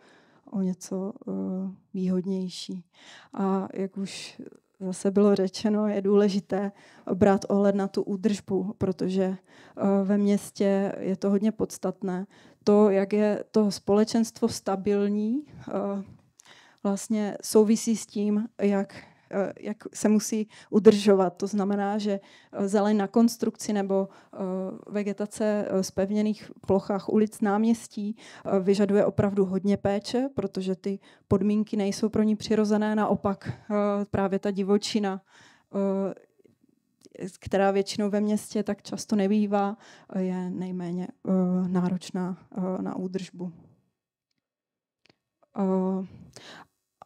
[SPEAKER 6] o něco výhodnější. A jak už zase bylo řečeno, je důležité brát ohled na tu údržbu, protože eh, ve městě je to hodně podstatné. To, jak je to společenstvo stabilní, eh, vlastně souvisí s tím, jak Eh, jak se musí udržovat. To znamená, že eh, zeleň na konstrukci nebo eh, vegetace z pevněných plochách ulic náměstí vyžaduje opravdu hodně péče, protože ty podmínky nejsou pro ní přirozené, naopak právě ta divočina která většinou ve městě tak často nebývá, je nejméně náročná na údržbu.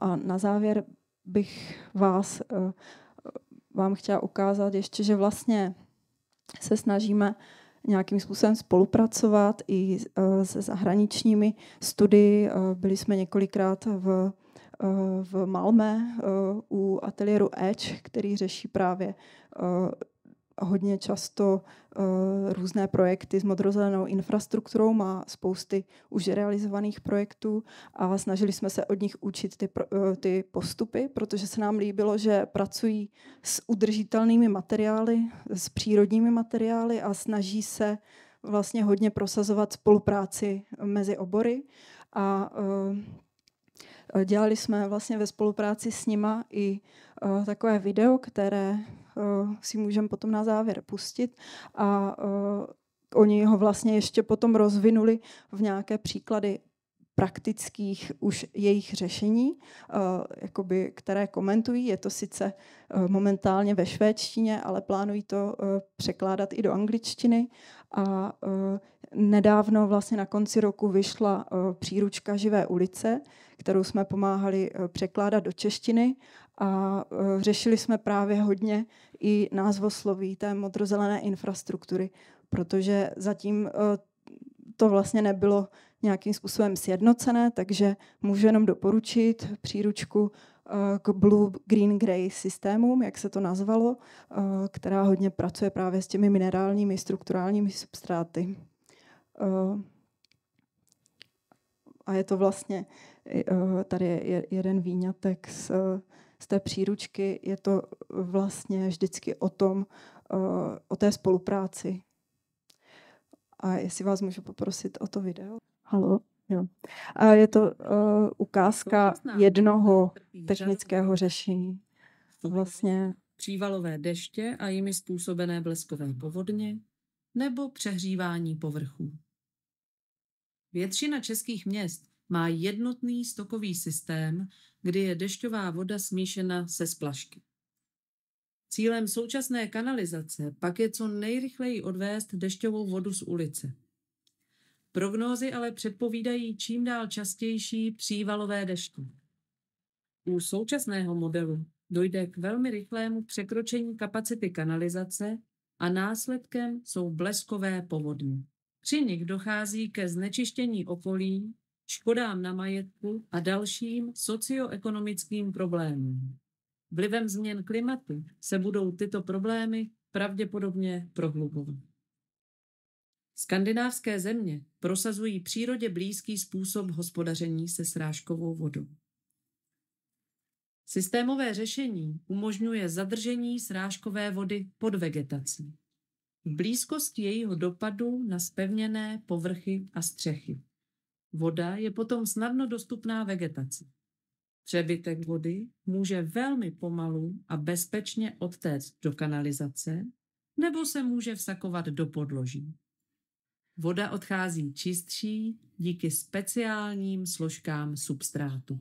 [SPEAKER 6] a na závěr bych vás, eh, eh, vám chtěla ukázat ještě, že vlastně se snažíme nějakým způsobem spolupracovat i eh, se zahraničními studii. Byli jsme několikrát v, v Malmé u ateliéru Edge, který řeší právě hodně často uh, různé projekty s modrozelenou infrastrukturou, má spousty už realizovaných projektů a snažili jsme se od nich učit ty, uh, ty postupy, protože se nám líbilo, že pracují s udržitelnými materiály, s přírodními materiály a snaží se vlastně hodně prosazovat spolupráci mezi obory a uh, Dělali jsme vlastně ve spolupráci s nima i uh, takové video, které uh, si můžeme potom na závěr pustit a uh, oni ho vlastně ještě potom rozvinuli v nějaké příklady praktických už jejich řešení, uh, jakoby, které komentují. Je to sice uh, momentálně ve švédštině, ale plánují to uh, překládat i do angličtiny. A nedávno vlastně na konci roku vyšla e, příručka Živé ulice, kterou jsme pomáhali e, překládat do češtiny a e, řešili jsme právě hodně i názvosloví té modrozelené infrastruktury, protože zatím to vlastně nebylo nějakým způsobem sjednocené, takže můžu jenom doporučit příručku k Blue Green Grey systémům, jak se to nazvalo, která hodně pracuje právě s těmi minerálními strukturálními substráty. Eh, a je to vlastně, eh, tady je jeden výňatek z, z té příručky, je to vlastně vždycky o tom, eh, o té spolupráci. A jestli vás můžu poprosit o to video. Halo. Jo. A je to uh, ukázka jednoho technického řešení. Vlastně
[SPEAKER 4] přívalové deště a jimi způsobené bleskové povodně nebo přehřívání povrchů. Většina českých měst má jednotný stokový systém, kdy je dešťová voda smíšena se splašky. Cílem současné kanalizace pak je co nejrychleji odvést dešťovou vodu z ulice. Prognózy ale předpovídají čím dál častější přívalové deště. U současného modelu dojde k velmi rychlému překročení kapacity kanalizace a následkem jsou bleskové povodní. Při nich dochází ke znečištění okolí, škodám na majetku a dalším socioekonomickým problémům. Vlivem změn klimatu se budou tyto problémy pravděpodobně prohlubovat. Skandinávské země prosazují přírodě blízký způsob hospodaření se srážkovou vodou. Systémové řešení umožňuje zadržení srážkové vody pod vegetací v blízkosti jejího dopadu na spevněné povrchy a střechy. Voda je potom snadno dostupná vegetaci. Přebytek vody může velmi pomalu a bezpečně odtéct do kanalizace nebo se může vsakovat do podloží. Voda odchází čistší díky speciálním složkám substrátu.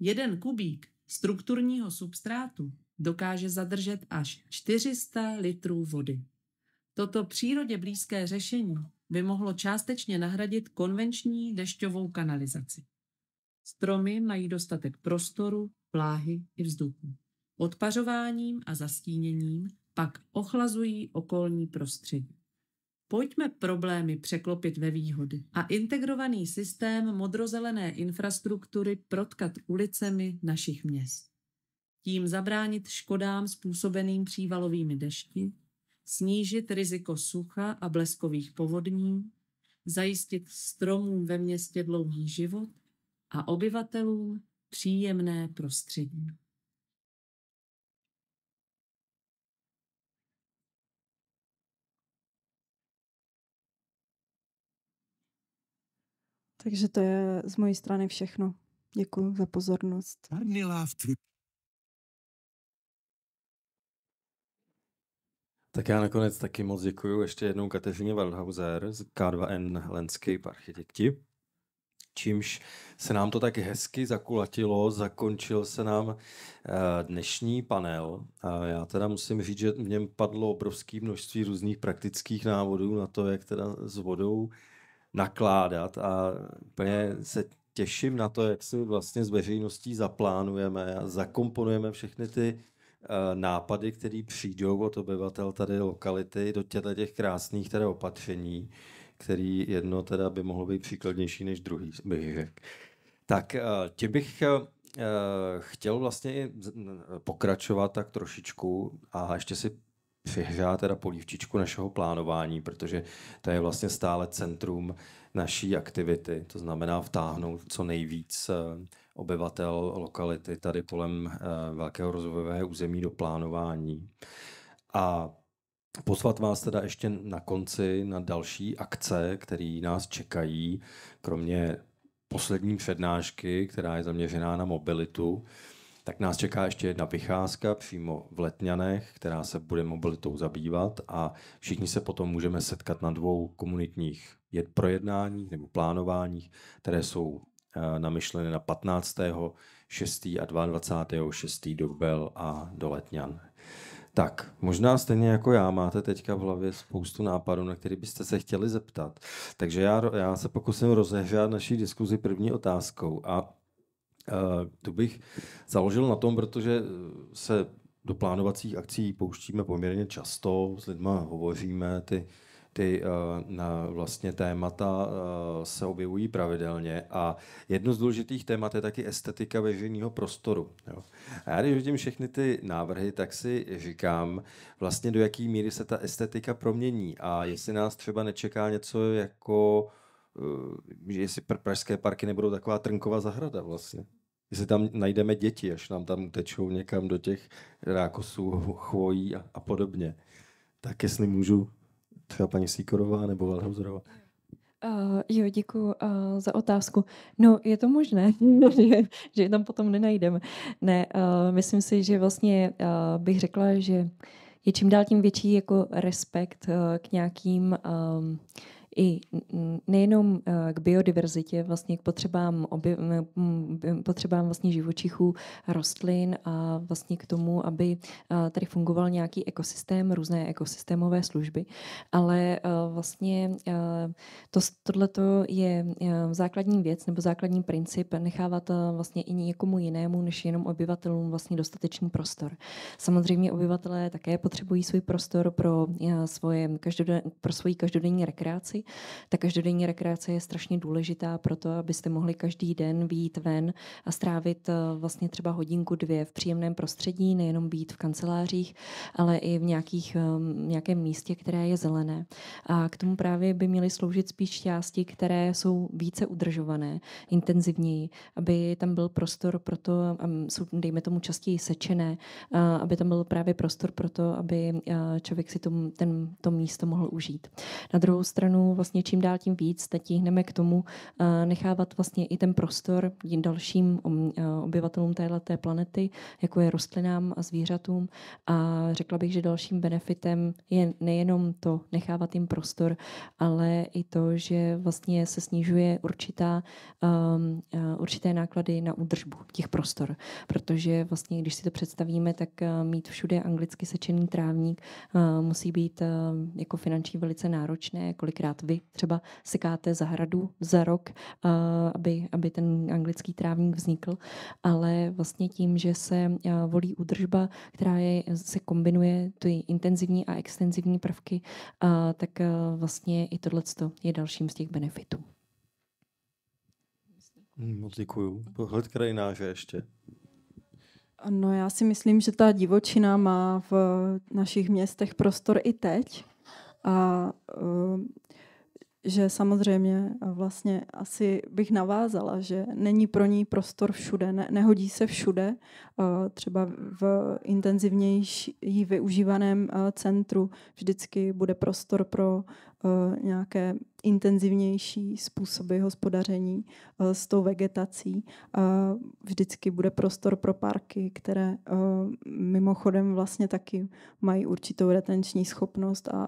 [SPEAKER 4] Jeden kubík strukturního substrátu dokáže zadržet až 400 litrů vody. Toto přírodě blízké řešení by mohlo částečně nahradit konvenční dešťovou kanalizaci. Stromy mají dostatek prostoru, pláhy i vzduchu. Odpařováním a zastíněním pak ochlazují okolní prostředí. Pojďme problémy překlopit ve výhody a integrovaný systém modrozelené infrastruktury protkat ulicemi našich měst tím zabránit škodám způsobeným přívalovými dešti, snížit riziko sucha a bleskových povodní, zajistit stromům ve městě dlouhý život a obyvatelům příjemné prostředí.
[SPEAKER 6] Takže to je z mojí strany všechno. Děkuji za pozornost.
[SPEAKER 1] Tak já nakonec taky moc děkuji ještě jednou Kateřině Waldhauser z K2N Landscape Architekti, čímž se nám to tak hezky zakulatilo, zakončil se nám eh, dnešní panel. A já teda musím říct, že v něm padlo obrovské množství různých praktických návodů na to, jak teda s vodou nakládat a úplně se těším na to, jak si vlastně s veřejností zaplánujeme a zakomponujeme všechny ty Eh, nápady, které přijdou od obyvatel tady lokality do těchto těch krásných tady opatření, který jedno teda by mohlo být příkladnější než druhý, bych řekl. Tak eh, tě bych eh, chtěl vlastně pokračovat tak trošičku a ještě si přihřát teda polívčičku našeho plánování, protože to je vlastně stále centrum naší aktivity, to znamená vtáhnout co nejvíc obyvatel lokality tady kolem eh, velkého rozvojového území do plánování. A Pozvat vás teda ještě na konci na další akce, které nás čekají, kromě poslední přednášky, která je zaměřená na mobilitu, tak nás čeká ještě jedna vycházka přímo v Letňanech, která se bude mobilitou zabývat a všichni se potom můžeme setkat na dvou komunitních projednáních nebo plánováních, které jsou Eh, namyšleny na 15. 6. a 22. 6. Bel a Letňan. Tak, možná stejně jako já máte teďka v hlavě spoustu nápadů, na které byste se chtěli zeptat. Takže já, já se pokusím rozehřát naší diskuzi první otázkou a uh, tu bych založil na tom, protože eh, se do plánovacích akcí pouštíme poměrně často, s lidma hovoříme, ty uh, ty uh, vlastně témata uh, se objevují pravidelně a jedno z důležitých témat je taky estetika veřejného prostoru. Jo. A já když vidím všechny ty návrhy, tak si říkám vlastně do jaký míry se ta estetika promění a jestli nás třeba nečeká něco jako že eh, jestli pražské parky nebudou taková trnková zahrada vlastně. Jestli tam najdeme děti, až nám tam utečou někam do těch rákosů, chvojí a, a podobně. Tak jestli můžu třeba paní Sýkorová nebo Valhauserová.
[SPEAKER 3] Uh, eh, jo, děkuji uh, eh, za otázku. No, je to možné, že, že je tam potom nenajdeme. Ne, uh, myslím si, že vlastně uh, bych řekla, že je čím dál tím větší jako respekt uh, k nějakým um, i nejenom eh, k biodiverzitě, vlastně k potřebám, objev, potřebám vlastně živočichů, rostlin a vlastně k tomu, aby eh, tady fungoval nějaký ekosystém, různé ekosystémové služby. Ale eh, vlastně to, tohleto je základní věc nebo základní princip nechávat vlastně i někomu jinému, než jenom obyvatelům vlastně dostatečný prostor. Samozřejmě obyvatelé také potřebují svůj prostor pro svoje pro svoji každodenní rekreaci, ta každodenní rekreace je strašně důležitá pro to, abyste mohli každý den výjít ven a strávit eh, vlastně třeba hodinku, dvě v příjemném prostředí, nejenom být v kancelářích, ale i v nějakých, ehm, nějakém místě, které je zelené. A k tomu právě by měly sloužit spíš části, které jsou více udržované, intenzivněji, aby tam byl prostor pro to, ehm, jsou, dejme tomu, častěji sečené, eh, aby tam byl právě prostor pro to, aby eh, člověk si to, ten, to místo mohl užít. Na druhou stranu vlastně čím dál tím víc tíhneme k tomu eh, nechávat vlastně i ten prostor dalším eh, obyvatelům téhleté planety, jako je rostlinám a zvířatům. A řekla bych, že dalším benefitem je nejenom to nechávat jim prostor, ale i to, že vlastně se snižuje určitá, um, určité náklady na údržbu těch prostor. Protože vlastně, když si to představíme, tak mít všude anglicky sečený trávník uh, musí být uh, jako finančně velice náročné, kolikrát vy. Třeba sekáte zahradu za rok, eh, aby, aby ten anglický trávník vznikl, ale vlastně tím, že se eh, volí údržba, která je, se kombinuje ty intenzivní a extenzivní prvky, eh, tak vlastně i tohle je dalším z těch benefitů.
[SPEAKER 1] Moc děkuju. Pohled krajináře ještě.
[SPEAKER 6] No já si myslím, že ta divočina má v našich městech prostor i teď. A uh, že samozřejmě vlastně asi bych navázala, že není pro ní prostor všude, ne, nehodí se všude, třeba v intenzivnější využívaném centru vždycky bude prostor pro nějaké intenzivnější způsoby hospodaření s tou vegetací. Vždycky bude prostor pro parky, které mimochodem vlastně taky mají určitou retenční schopnost a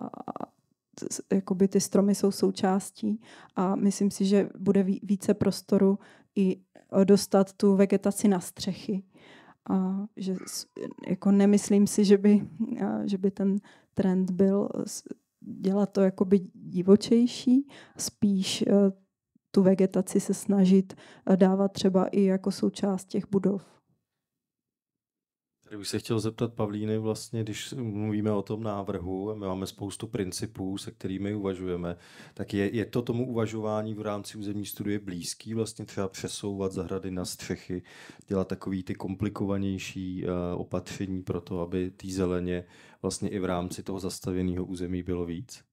[SPEAKER 6] jakoby ty stromy jsou součástí a myslím si, že bude více prostoru i dostat tu vegetaci na střechy. A že jako nemyslím si, že by, že by ten trend byl dělat to jakoby divočejší, spíš e, tu vegetaci se snažit e, dávat třeba i jako součást těch budov.
[SPEAKER 1] Tady bych se chtěl zeptat Pavlíny vlastně, když mluvíme o tom návrhu, my máme spoustu principů, se kterými uvažujeme, tak je, je to tomu uvažování v rámci územní studie blízký, vlastně třeba přesouvat zahrady na střechy, dělat takový ty komplikovanější uh, opatření pro to, aby té zeleně vlastně i v rámci toho zastavěného území bylo víc?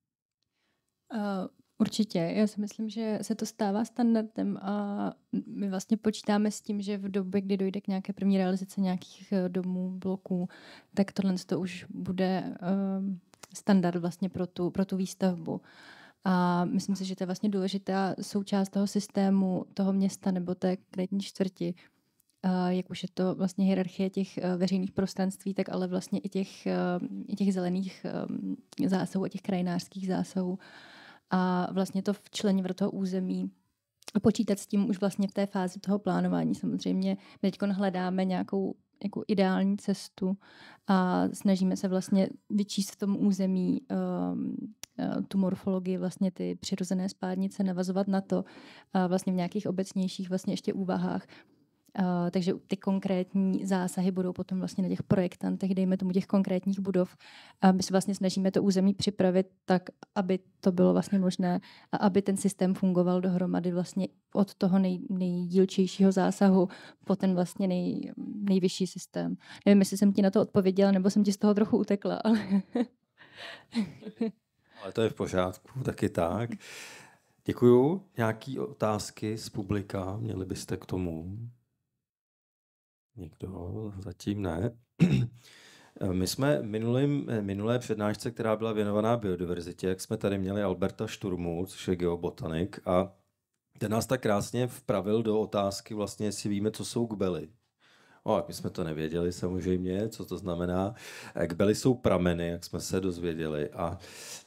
[SPEAKER 2] Eh, Určitě, já si myslím, že se to stává standardem a my vlastně počítáme s tím, že v době, kdy dojde k nějaké první realizaci nějakých eh, domů, bloků, tak tohle to už bude uh, standard vlastně pro tu, pro tu výstavbu. A myslím si, že to je vlastně důležitá součást toho systému, toho města nebo té kreditní čtvrti, jak už je to vlastně hierarchie těch eh, veřejných prostranství, tak ale vlastně i těch, ehm, i těch zelených ehm, zásahů a těch krajinářských zásahů a vlastně to včlenit do toho území a počítat s tím už vlastně v té fázi toho plánování. Samozřejmě my teď hledáme nějakou jako ideální cestu a snažíme se vlastně vyčíst v tom území um, tu morfologii, vlastně ty přirozené spádnice, navazovat na to a vlastně v nějakých obecnějších vlastně ještě úvahách, Eh, takže ty konkrétní zásahy budou potom vlastně na těch projektantech, dejme tomu těch konkrétních budov. A my se vlastně snažíme to území připravit tak, aby to bylo vlastně možné a aby ten systém fungoval dohromady vlastně od toho nej, nejdílčejšího zásahu po ten vlastně nej, nejvyšší systém. Nevím, jestli jsem ti na to odpověděla, nebo jsem ti z toho trochu utekla, ale...
[SPEAKER 1] ale to je v pořádku, taky tak. Děkuju. Nějaké otázky z publika měli byste k tomu? Nikdo zatím ne. My jsme minulým, minulé přednášce, která byla věnovaná biodiverzitě, jak jsme tady měli Alberta Šturmu, což je geobotanik, a ten nás tak krásně vpravil do otázky vlastně, jestli víme, co jsou kbely. O, my jsme to nevěděli samozřejmě, co to znamená. Kbely eh, jsou prameny, jak jsme se dozvěděli. A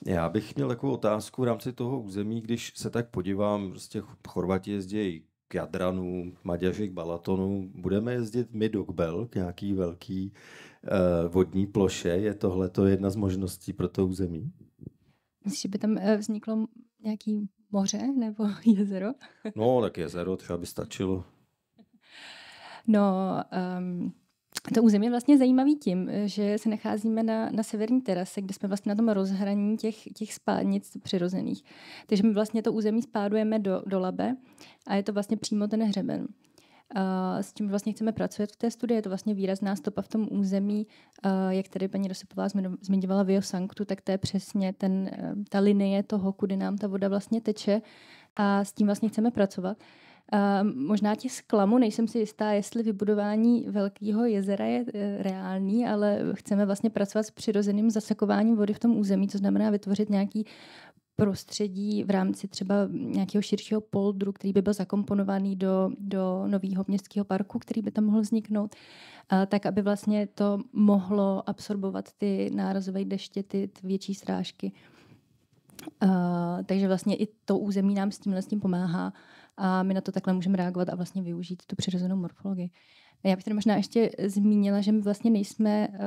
[SPEAKER 1] já bych měl takovou otázku v rámci toho území, když se tak podívám, prostě Chorvati jezdějí Jadranu, Maďaři k Balatonu. Budeme jezdit my do Kbel, k nějaký velký uh, vodní ploše. Je tohle to jedna z možností pro to území?
[SPEAKER 2] Myslíš, že by tam eh, vzniklo nějaký moře nebo jezero?
[SPEAKER 1] no, tak jezero třeba by stačilo.
[SPEAKER 2] No, um, to území je vlastně zajímavý tím, eh, že se nacházíme na, na severní terase, kde jsme vlastně na tom rozhraní těch, těch spádnic přirozených. Takže my vlastně to území spádujeme do, do Labe a je to vlastně přímo ten hřeben. Uh, s čím vlastně chceme pracovat v té studii. Je to vlastně výrazná stopa v tom území, uh, jak tady paní Rosepová zmiňovala Sanktu, tak to je přesně ten, uh, ta linie toho, kudy nám ta voda vlastně teče a s tím vlastně chceme pracovat. Ehm, možná tě zklamu, nejsem si jistá, jestli vybudování velkého jezera je eh, reálný, ale chceme vlastně pracovat s přirozeným zasakováním vody v tom území, co znamená vytvořit nějaký prostředí v rámci třeba nějakého širšího poldru, který by byl zakomponovaný do, do nového městského parku, který by tam mohl vzniknout, a eh, tak aby vlastně to mohlo absorbovat ty nárazové deště, ty, ty větší srážky. A, eh, takže vlastně i to území nám s tímhle s tím pomáhá a my na to takhle můžeme reagovat a vlastně využít tu přirozenou morfologii. Já bych tady možná ještě zmínila, že my vlastně nejsme eh,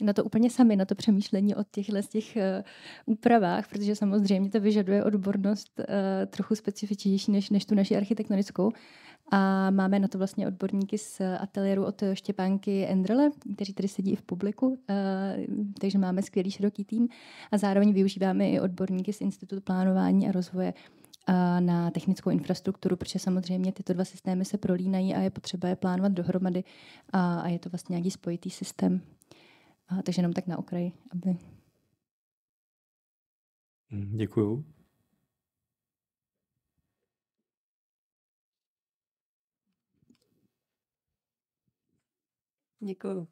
[SPEAKER 2] na to úplně sami, na to přemýšlení o těchto těch eh, úpravách, protože samozřejmě to vyžaduje odbornost eh, trochu specifičnější než, než tu naši architektonickou. A máme na to vlastně odborníky z ateliéru od Štěpánky Endrele, kteří tady sedí i v publiku, takže máme skvělý široký tým a zároveň využíváme i odborníky z Institutu plánování a rozvoje na technickou infrastrukturu, protože samozřejmě tyto dva systémy se prolínají a je potřeba je plánovat dohromady a, a je to vlastně nějaký spojitý systém. A, takže jenom tak na okraji, aby...
[SPEAKER 1] Hm, děkuju.
[SPEAKER 3] Děkuju.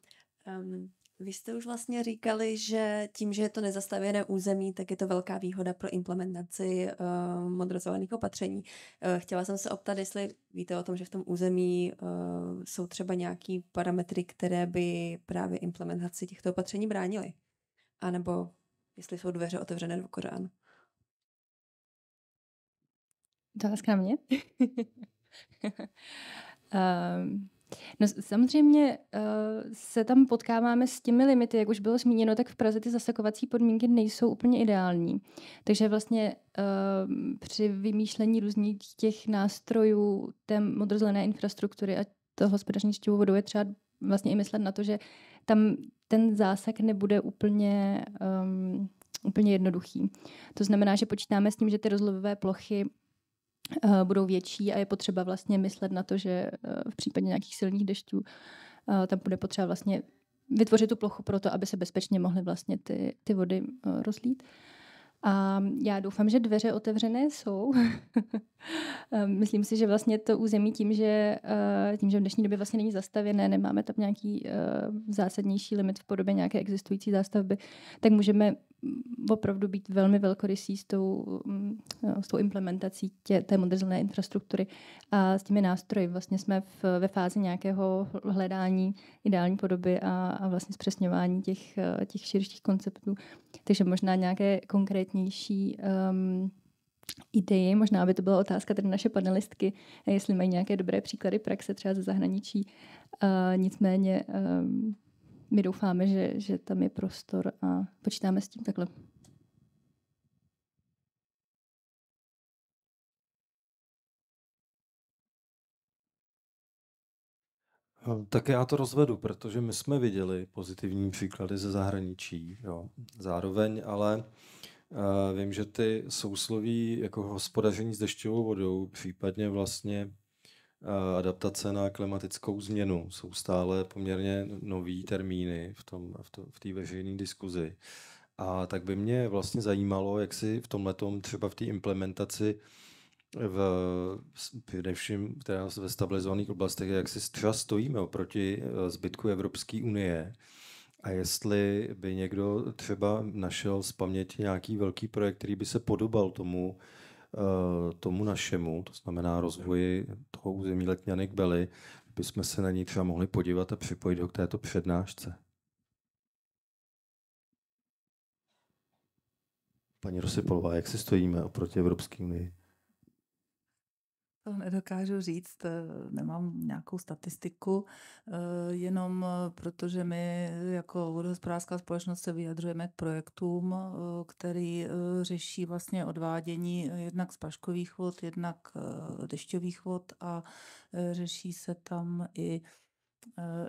[SPEAKER 3] Um, vy jste už vlastně říkali, že tím, že je to nezastavěné území, tak je to velká výhoda pro implementaci uh, eh, modrozovaných opatření. Uh, chtěla jsem se optat, jestli víte o tom, že v tom území uh, jsou třeba nějaký parametry, které by právě implementaci těchto opatření bránily. A nebo jestli jsou dveře otevřené do Koránu. Otázka na mě?
[SPEAKER 2] um... No samozřejmě uh, se tam potkáváme s těmi limity, jak už bylo zmíněno, tak v Praze ty zasakovací podmínky nejsou úplně ideální. Takže vlastně uh, při vymýšlení různých těch nástrojů té modrozelené infrastruktury a toho hospodaření s vodou je třeba vlastně i myslet na to, že tam ten zásah nebude úplně, um, úplně jednoduchý. To znamená, že počítáme s tím, že ty rozlovové plochy Eh, budou větší a je potřeba vlastně myslet na to, že eh, v případě nějakých silných dešťů eh, tam bude potřeba vlastně vytvořit tu plochu pro to, aby se bezpečně mohly vlastně ty, ty vody rozlít. A já doufám, že dveře otevřené jsou. Myslím si, že vlastně to území tím, že, tím, že v dnešní době vlastně není zastavěné, nemáme tam nějaký zásadnější limit v podobě nějaké existující zástavby, tak můžeme opravdu být velmi velkorysí s tou, mm, no, s tou implementací tě, té moderní infrastruktury a s těmi nástroji. Vlastně jsme v, ve fázi nějakého hledání ideální podoby a, a vlastně zpřesňování těch, těch širších konceptů. Takže možná nějaké konkrétnější um, ehm, ideji. Možná by to byla otázka tedy naše panelistky, jestli mají nějaké dobré příklady praxe třeba ze zahraničí. Uh, nicméně um, my doufáme, že, že tam je prostor a počítáme s tím takhle.
[SPEAKER 1] No, tak já to rozvedu, protože my jsme viděli pozitivní příklady ze zahraničí. Jo. Zároveň ale uh, vím, že ty sousloví jako hospodaření s dešťovou vodou, případně vlastně adaptace na klimatickou změnu. Jsou stále poměrně nový termíny v, tom, v, to, v veřejné diskuzi. A tak by mě vlastně zajímalo, jak si v tomhle třeba v té implementaci v, především teda ve stabilizovaných oblastech, jak si třeba stojíme oproti eh, zbytku Evropské unie a jestli by někdo třeba našel z paměti nějaký velký projekt, který by se podobal tomu, Eh, tomu našemu, to znamená rozvoji toho území Letňany k Beli, bychom se na ní třeba mohli podívat a připojit ho k této přednášce. Paní Rosipolová, jak si stojíme oproti Evropské
[SPEAKER 7] unii?
[SPEAKER 5] to nedokážu říct, eh, nemám nějakou statistiku, eh, jenom eh, protože my jako vodohospodářská společnost se vyjadřujeme k projektům, který řeší vlastně odvádění jednak z paškových vod, jednak dešťových vod a řeší se tam i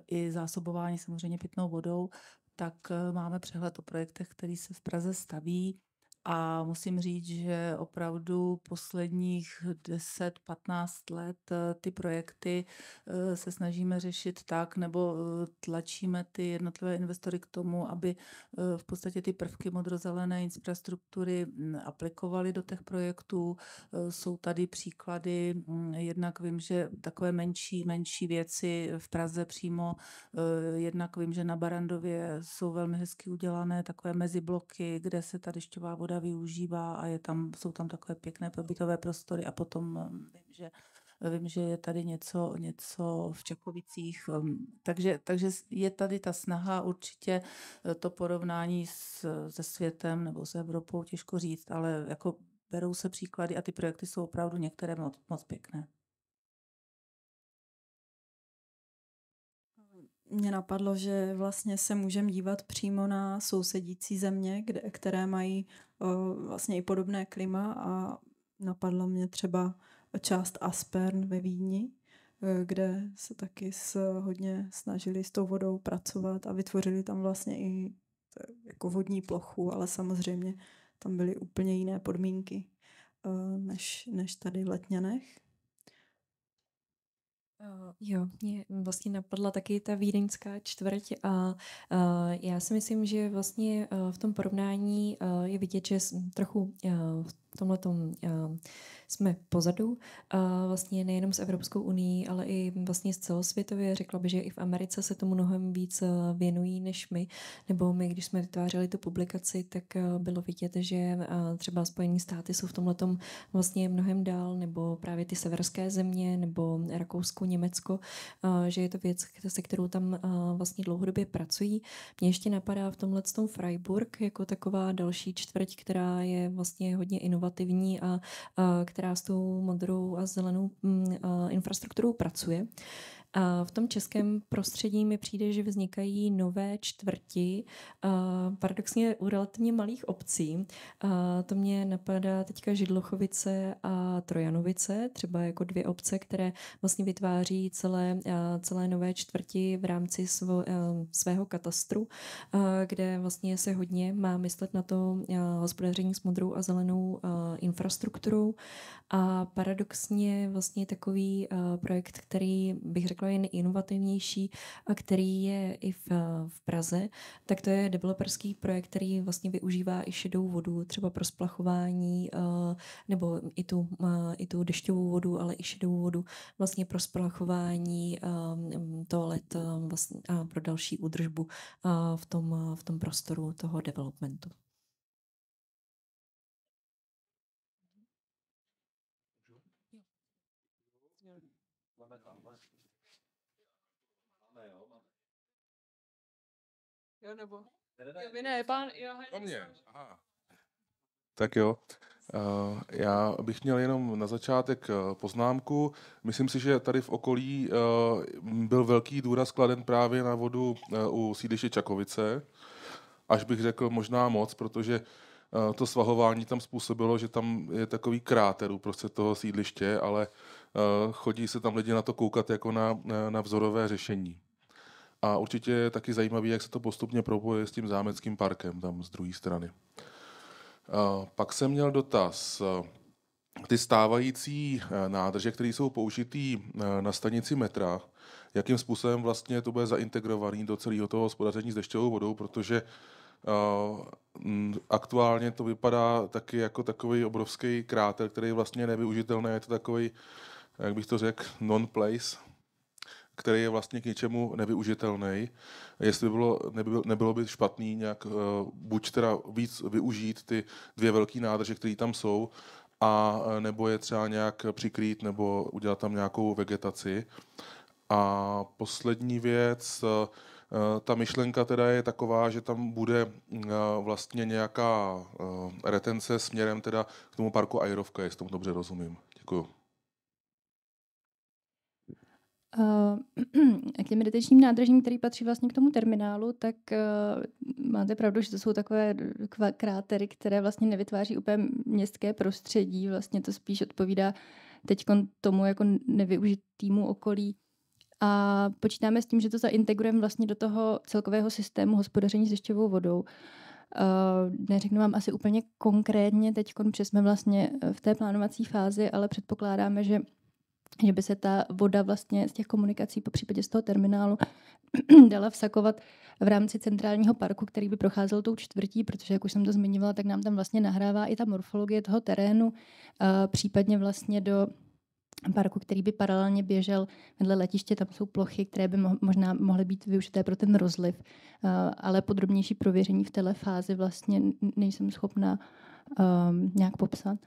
[SPEAKER 5] i zásobování samozřejmě pitnou vodou, tak máme přehled o projektech, který se v Praze staví a musím říct, že opravdu posledních 10-15 let eh, ty projekty eh, se snažíme řešit tak, nebo eh, tlačíme ty jednotlivé investory k tomu, aby v podstatě ty prvky modrozelené infrastruktury mm, aplikovali do těch projektů. Jsou tady příklady, mm, jednak vím, že takové menší, menší věci v Praze přímo, jednak vím, že na Barandově jsou velmi hezky udělané takové mezibloky, kde se tady šťová voda voda využívá a je tam, jsou tam takové pěkné pobytové prostory a potom mm, vím, že vím, že je tady něco, něco v Čakovicích. Mm, takže, takže je tady ta snaha určitě eh, to porovnání s, se světem nebo s Evropou, těžko říct, ale jako berou se příklady a ty projekty jsou opravdu některé moc, moc pěkné.
[SPEAKER 6] mě napadlo, že vlastně se můžeme dívat přímo na sousedící země, kde, které mají o, vlastně i podobné klima a napadlo mě třeba část Aspern ve Vídni, e, kde se taky s, hodně snažili s tou vodou pracovat a vytvořili tam vlastně i e, jako vodní plochu, ale samozřejmě tam byly úplně jiné podmínky e,
[SPEAKER 3] než, než tady v Letňanech. Uh, jo, mě vlastně napadla taky ta vídeňská čtvrť a uh, já si myslím, že vlastně uh, v tom porovnání je vidět, že trochu v v tomhle tom eh, jsme pozadu. Eh, vlastně nejenom s Evropskou unii, ale i vlastně z celosvětově. Řekla bych, že i v Americe se tomu mnohem víc eh, věnují než my. Nebo my, když jsme vytvářeli tu publikaci, tak bylo vidět, že třeba Spojení státy jsou v tomhle vlastně mnohem dál, nebo právě ty severské země, nebo Rakousko, Německo, že je to věc, se kterou tam vlastně dlouhodobě pracují. Mně ještě napadá v tomhle tom Freiburg jako taková další čtvrť, která je vlastně hodně inovativní inovativní a, a která s tou modrou a zelenou m, mm, a infrastrukturou pracuje. A v tom českém prostředí mi přijde, že vznikají nové čtvrti, paradoxně u relativně malých obcí. To mě napadá teďka Židlochovice a Trojanovice, třeba jako dvě obce, které vlastně vytváří celé, celé nové čtvrti v rámci svo, svého katastru, kde vlastně se hodně má myslet na to hospodaření s modrou a zelenou infrastrukturou. A paradoxně vlastně takový projekt, který bych řekl, řekla, je nejinovativnější a který je i v, v Praze, tak to je developerský projekt, který vlastně využívá i šedou vodu, třeba pro splachování, eh, nebo i tu, eh, i tu dešťovou vodu, ale i šedou vodu vlastně pro splachování eh, toalet vlastně a pro další údržbu v tom, v tom prostoru toho developmentu.
[SPEAKER 4] Jo, nebo? Jo, vy ne, pán, jo, hej, mě.
[SPEAKER 7] Aha. Tak jo. Eh, já bych měl jenom na začátek eh, poznámku. Myslím si, že tady v okolí eh, byl velký důraz kladen právě na vodu u sídliště Čakovice. Až bych řekl možná moc, protože to svahování tam způsobilo, že tam je takový kráter uprostřed toho sídliště, ale chodí se tam lidi na to koukat jako na, na vzorové řešení. A určitě je taky zajímavé, jak se to postupně propoje s tím zámeckým parkem tam z druhé strany. Pak jsem měl dotaz. Ty stávající eh, nádrže, které jsou použitý eh, na stanici metra, jakým způsobem vlastně to bude zaintegrovaný do celého toho hospodaření s dešťovou vodou, protože eh, aktuálně to vypadá taky jako takový obrovský kráter, který je vlastně nevyužitelný, je to takový, jak bych to řekl, non-place, který je vlastně k ničemu nevyužitelný. Jestli by bylo, nebylo, nebylo by špatný nějak uh, buď teda víc využít ty dvě velké nádrže, které tam jsou, a eh, nebo je třeba nějak přikrýt nebo udělat tam nějakou vegetaci. A poslední věc, eh, ta myšlenka teda je taková, že tam bude vlastně nějaká retence směrem teda k tomu parku Ajrovka, jestli tomu dobře rozumím. Děkuju.
[SPEAKER 2] Eh, k těm meditačním nádržím, který patří vlastně k tomu terminálu, tak eh, máte pravdu, že to jsou takové krátery, které vlastně nevytváří úplně městské prostředí. Vlastně to spíš odpovídá teď tomu jako nevyužitýmu okolí. A počítáme s tím, že to zaintegrujeme vlastně do toho celkového systému hospodaření s ještěvou vodou. Eh, neřeknu vám asi úplně konkrétně teď, protože jsme vlastně v té plánovací fázi, ale předpokládáme, že že by se ta voda vlastně z těch komunikací, po případě z toho terminálu, dala vsakovat v rámci centrálního parku, který by procházel tou čtvrtí, protože, jak už jsem to zmiňovala, tak nám tam vlastně nahrává i ta morfologie toho terénu, případně vlastně do parku, který by paralelně běžel vedle letiště. Tam jsou plochy, které by možná mohly být využité pro ten rozliv, ale podrobnější prověření v téhle fázi vlastně nejsem schopna nějak popsat.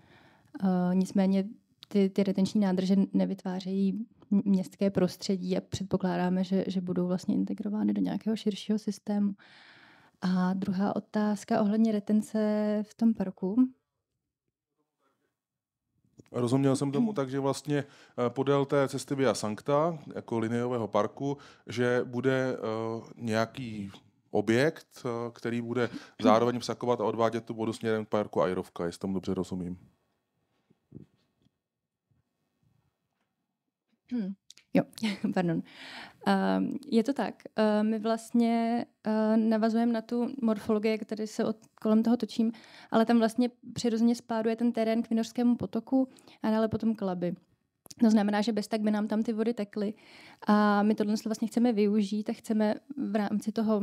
[SPEAKER 2] Nicméně ty, ty retenční nádrže nevytvářejí městské prostředí a předpokládáme, že, že budou vlastně integrovány do nějakého širšího systému. A druhá otázka ohledně retence v tom parku.
[SPEAKER 7] Rozuměl jsem tomu mhm. tak, že vlastně eh, podél té cesty Via Sancta, jako liniového parku, že bude eh, nějaký objekt, eh, který bude mhm. zároveň vsakovat a odvádět tu vodu směrem k parku Ajrovka, jestli tomu dobře rozumím.
[SPEAKER 2] Hmm. Jo, pardon. Ehm, je to tak. Uh, my vlastně uh, navazujeme na tu morfologii, jak tady se od, kolem toho točím, ale tam vlastně přirozeně spáduje ten terén k Vinořskému potoku a dále potom k Laby. To znamená, že bez tak by nám tam ty vody tekly a my tohle vlastně chceme využít a chceme v rámci toho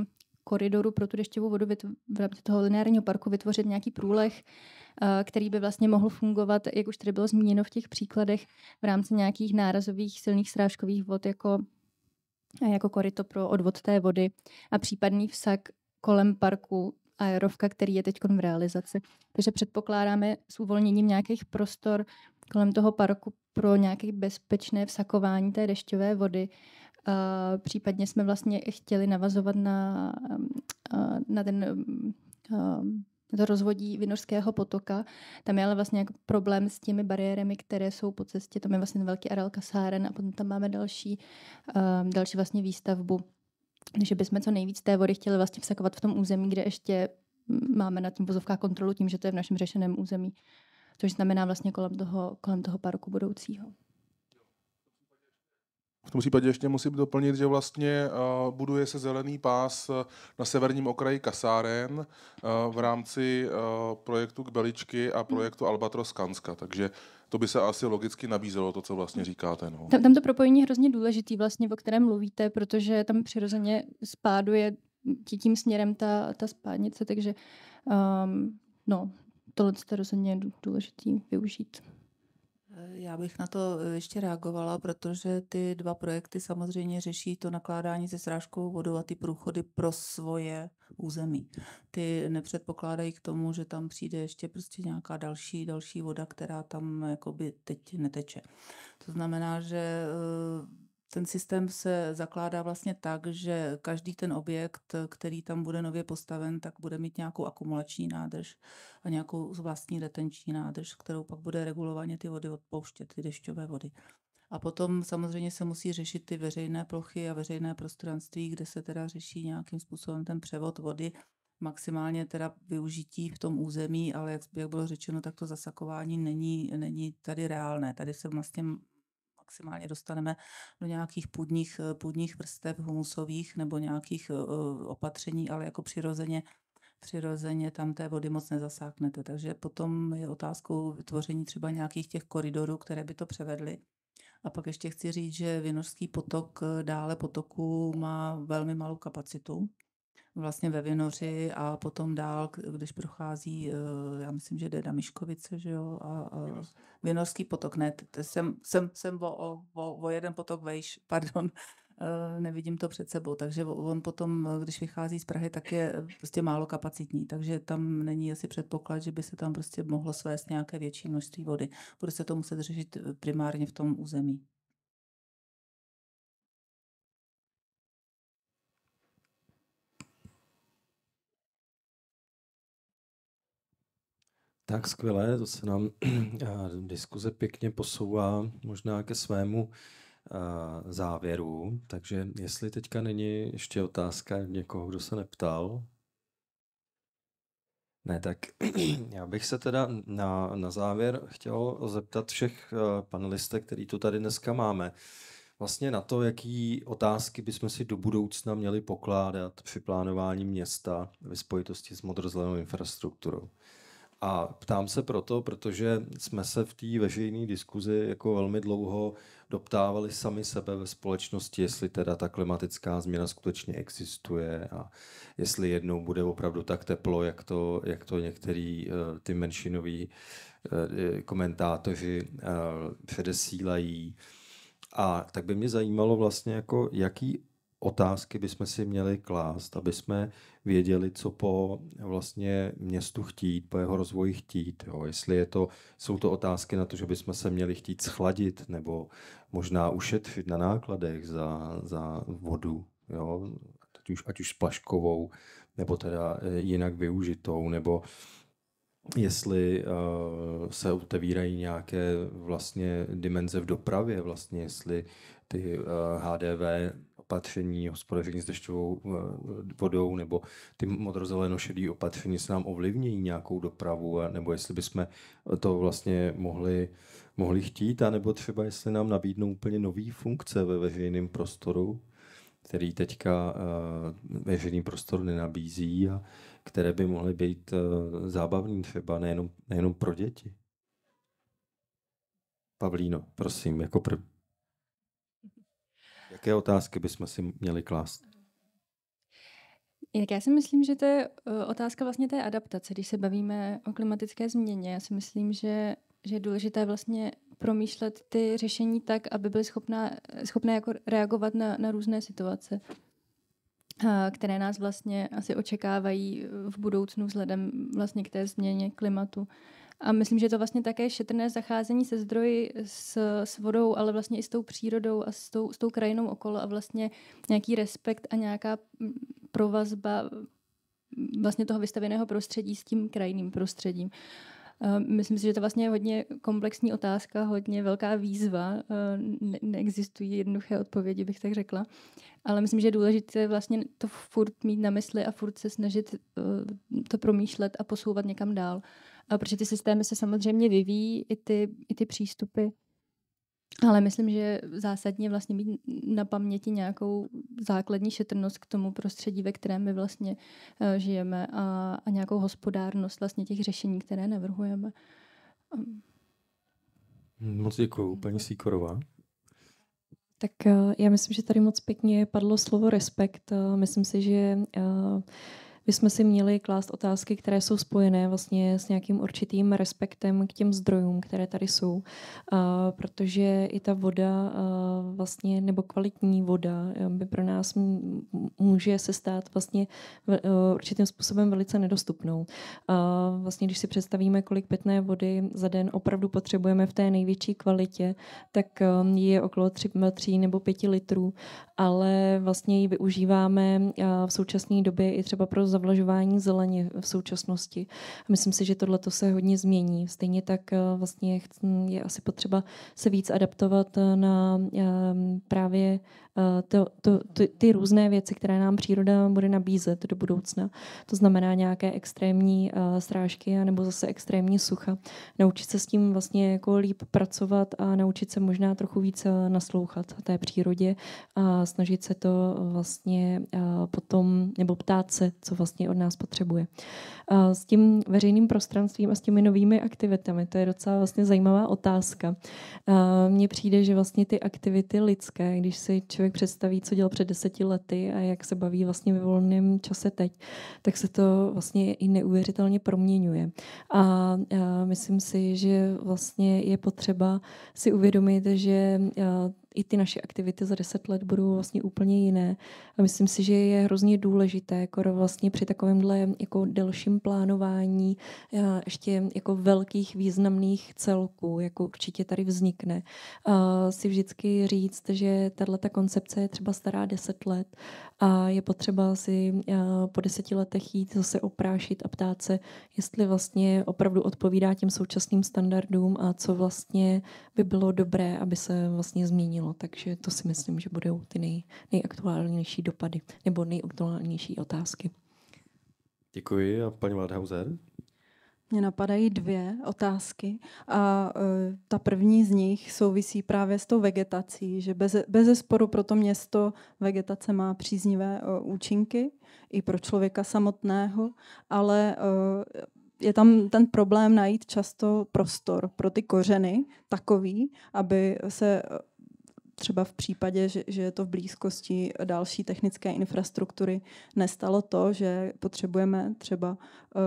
[SPEAKER 2] koridoru pro tu dešťovou vodu v rámci toho lineárního parku vytvořit nějaký průleh, eh, který by vlastně mohl fungovat, jak už tady bylo zmíněno v těch příkladech, v rámci nějakých nárazových silných srážkových vod jako, eh, jako korito pro odvod té vody a případný vsak kolem parku aerovka, který je teď v realizaci. Takže předpokládáme s uvolněním nějakých prostor kolem toho parku pro nějaké bezpečné vsakování té dešťové vody, Eh, případně jsme vlastně chtěli navazovat na, uh, na ten uh, to rozvodí Vinořského potoka. Tam je ale vlastně jako problém s těmi bariérami, které jsou po cestě. Tam je vlastně velký areál kasáren a potom tam máme další, další vlastně výstavbu. Takže bychom co nejvíc té vody chtěli vlastně vsakovat v tom území, kde ještě máme na tím pozovká kontrolu tím, že to je v našem řešeném území. Což znamená vlastně kolem toho, kolem toho parku budoucího.
[SPEAKER 7] V tom případě ještě musím doplnit, že vlastně eh, buduje se zelený pás eh, na severním okraji kasáren eh, v rámci projektu Kbeličky a projektu Albatros Kanska, takže to by se asi logicky nabízelo, to, co vlastně říkáte. No. Tam, tam
[SPEAKER 2] to propojení je hrozně důležitý, vlastně, o kterém mluvíte, protože tam přirozeně spáduje tím směrem ta, ta spádnice, takže um, no, tohle je rozhodně důležitý využít.
[SPEAKER 5] Já bych na to eh, ještě reagovala, protože ty dva projekty samozřejmě řeší to nakládání se srážkou vodou a ty průchody pro svoje území. Ty nepředpokládají k tomu, že tam přijde ještě prostě nějaká další, další voda, která tam jakoby teď neteče. To znamená, že eh, ten systém se zakládá vlastně tak, že každý ten objekt, který tam bude nově postaven, tak bude mít nějakou akumulační nádrž a nějakou vlastní retenční nádrž, kterou pak bude regulovaně ty vody odpouštět, ty dešťové vody. A potom samozřejmě se musí řešit ty veřejné plochy a veřejné prostranství, kde se teda řeší nějakým způsobem ten převod vody, maximálně teda využití v tom území, ale jak, jak bylo řečeno, tak to zasakování není, není tady reálné. Tady se vlastně maximálně dostaneme do nějakých půdních, eh, půdních vrstev humusových nebo nějakých eh, eh, opatření, ale jako přirozeně přirozeně tam té vody moc nezasáknete. Takže potom je otázkou vytvoření třeba nějakých těch koridorů, které by to převedly. A pak ještě chci říct, že Vinořský potok dále potoku má velmi malou kapacitu vlastně ve Vinoři a potom dál, když prochází, eh, já myslím, že jde Damiškovice, že jo, a, a Vinořský potok, ne, jsem, jsem, jsem o, o, o jeden potok vejš, pardon, eh, nevidím to před sebou, takže on potom, eh, když vychází z Prahy, tak je prostě málo kapacitní, takže tam není asi předpoklad, že by se tam prostě mohlo svést nějaké větší množství vody. Bude se to muset řešit primárně v tom území.
[SPEAKER 1] Tak skvělé, to se nám eh, diskuze pěkně posouvá možná ke svému eh, závěru. Takže jestli teďka není ještě otázka někoho, kdo se neptal. Ne, tak já bych se teda na, na závěr chtěl zeptat všech eh, panelistek, který tu tady dneska máme, vlastně na to, jaký otázky bychom si do budoucna měli pokládat při plánování města ve spojitosti s modrozelenou infrastrukturou. A ptám se proto, protože jsme se v té veřejné diskuzi jako velmi dlouho doptávali sami sebe ve společnosti, jestli teda ta klimatická změna skutečně existuje a jestli jednou bude opravdu tak teplo, jak to, jak to některý eh, ty menšinoví eh, komentátoři eh, předesílají. A tak by mě zajímalo vlastně, jako jaký otázky bychom si měli klást, aby jsme věděli, co po vlastně městu chtít, po jeho rozvoji chtít. Jo. Jestli je to, jsou to otázky na to, že bychom se měli chtít schladit nebo možná ušetřit na nákladech za, za vodu, jo. Ať, už, ať už splaškovou nebo teda eh, jinak využitou, nebo jestli uh, se otevírají nějaké vlastně dimenze v dopravě, vlastně jestli ty uh, eh, HDV opatření hospodaření s dešťovou eh, vodou nebo ty modrozeleno-šedý opatření se nám ovlivní nějakou dopravu, nebo jestli bychom to vlastně mohli, mohli chtít, anebo třeba jestli nám nabídnou úplně nové funkce ve veřejném prostoru, který teďka eh, veřejný prostor nenabízí a které by mohly být eh, zábavní třeba nejenom, nejenom pro děti. Pavlíno, prosím, jako první. Jaké otázky bychom si měli klást?
[SPEAKER 2] Jinak já si myslím, že to je eh, otázka vlastně té adaptace. Když se bavíme o klimatické změně, já si myslím, že, že je důležité vlastně promýšlet ty řešení tak, aby byly schopná, schopné jako reagovat na, na různé situace, eh, které nás vlastně asi očekávají v budoucnu vzhledem vlastně k té změně klimatu. A myslím, že je to vlastně také šetrné zacházení se zdroji, s, s vodou, ale vlastně i s tou přírodou a s tou, s tou krajinou okolo a vlastně nějaký respekt a nějaká mm, provazba mm, vlastně toho vystaveného prostředí s tím krajinným prostředím. Myslím si, že to vlastně je hodně komplexní otázka, hodně velká výzva. Ne- neexistují jednoduché odpovědi, bych tak řekla. Ale myslím, že je důležité vlastně to furt mít na mysli a furt se snažit e, to promýšlet a posouvat někam dál protože ty systémy se samozřejmě vyvíjí, i ty, i ty přístupy. Ale myslím, že zásadně vlastně mít na paměti nějakou základní šetrnost k tomu prostředí, ve kterém my vlastně eh, žijeme a, a nějakou hospodárnost vlastně těch řešení, které navrhujeme. Ehm.
[SPEAKER 1] Moc děkuji. Paní Sýkorová.
[SPEAKER 3] Tak eh, já myslím, že tady moc pěkně padlo slovo respekt. Eh, myslím si, že bychom si měli klást otázky, které jsou spojené vlastně s nějakým určitým respektem k těm zdrojům, které tady jsou, a protože i ta voda vlastně, nebo kvalitní voda by pro nás může se stát vlastně e, určitým způsobem velice nedostupnou. A vlastně, když si představíme, kolik pitné vody za den opravdu potřebujeme v té největší kvalitě, tak e, je okolo 3, 3 nebo 5 litrů, ale vlastně ji využíváme v současné době i třeba pro zavlažování zeleně v současnosti. A myslím si, že tohle se hodně změní. Stejně tak eh, vlastně je asi potřeba se víc adaptovat eh, na eh, právě Eh, to, to, ty, ty různé věci, které nám příroda bude nabízet do budoucna. To znamená nějaké extrémní uh, eh, strážky nebo zase extrémní sucha. Naučit se s tím vlastně jako líp pracovat a naučit se možná trochu víc eh, naslouchat té přírodě a snažit se to vlastně uh, potom, nebo ptát se, co vlastně od nás potřebuje. Uh, s tím veřejným prostranstvím a s těmi novými aktivitami, to je docela vlastně zajímavá otázka. Mně přijde, že vlastně ty aktivity lidské, když si člověk člověk představí, co dělal před deseti lety a jak se baví vlastně ve volném čase teď, tak se to vlastně i neuvěřitelně proměňuje. A, a myslím si, že vlastně je potřeba si uvědomit, že i ty naše aktivity za deset let budou vlastně úplně jiné. A myslím si, že je hrozně důležité jako vlastně při takovémhle jako delším plánování eh, ještě jako velkých významných celků, jako určitě tady vznikne, a si vždycky říct, že tahle ta koncepce je třeba stará deset let a je potřeba si eh, po deseti letech jít zase oprášit a ptát se, jestli vlastně opravdu odpovídá těm současným standardům a co vlastně by bylo dobré, aby se vlastně změnilo změnilo, takže to si myslím, že budou ty nej, nejaktuálnější dopady nebo nejaktuálnější otázky.
[SPEAKER 1] Děkuji. A paní Wadhauser?
[SPEAKER 3] Mně napadají dvě otázky a e, ta
[SPEAKER 6] první z nich souvisí právě s tou vegetací, že bez, bez zesporu pro to město vegetace má příznivé e, účinky i pro člověka samotného, ale e, je tam ten problém najít často prostor pro ty kořeny takový, aby se třeba v případě, že, že je to v blízkosti další technické infrastruktury, nestalo to, že potřebujeme třeba uh,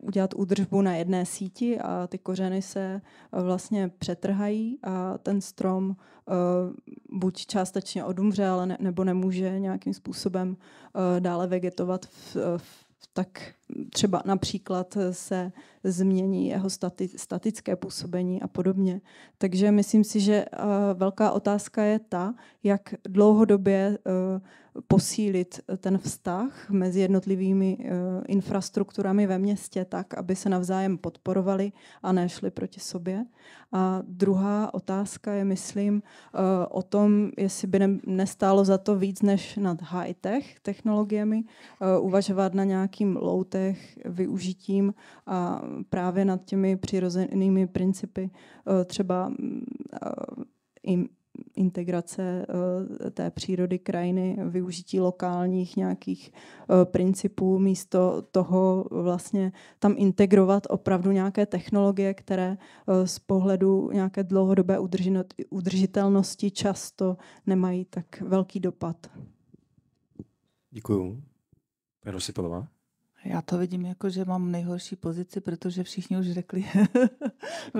[SPEAKER 6] udělat údržbu na jedné síti a ty kořeny se uh, vlastně přetrhají a ten strom uh, buď částečně odumře, ale ne, nebo nemůže nějakým způsobem uh, dále vegetovat v, v tak třeba například se změní jeho stati- statické působení a podobně. Takže myslím si, že eh, velká otázka je ta, jak dlouhodobě eh, posílit eh, ten vztah mezi jednotlivými eh, infrastrukturami ve městě tak, aby se navzájem podporovali a nešli proti sobě. A druhá otázka je, myslím, eh, o tom, jestli by nestálo za to víc než nad high-tech technologiemi, uvažovat na nějakým low-tech využitím a právě nad těmi přirozenými principy třeba mm, integrace eh, té přírody krajiny, využití lokálních nějakých eh, principů, místo toho vlastně tam integrovat opravdu nějaké technologie, které eh, z pohledu nějaké dlouhodobé udržitelnosti často nemají tak velký dopad.
[SPEAKER 1] Děkuju. Paní Sipalová.
[SPEAKER 5] Já to vidím jako, že mám nejhorší pozici, protože všichni už řekli.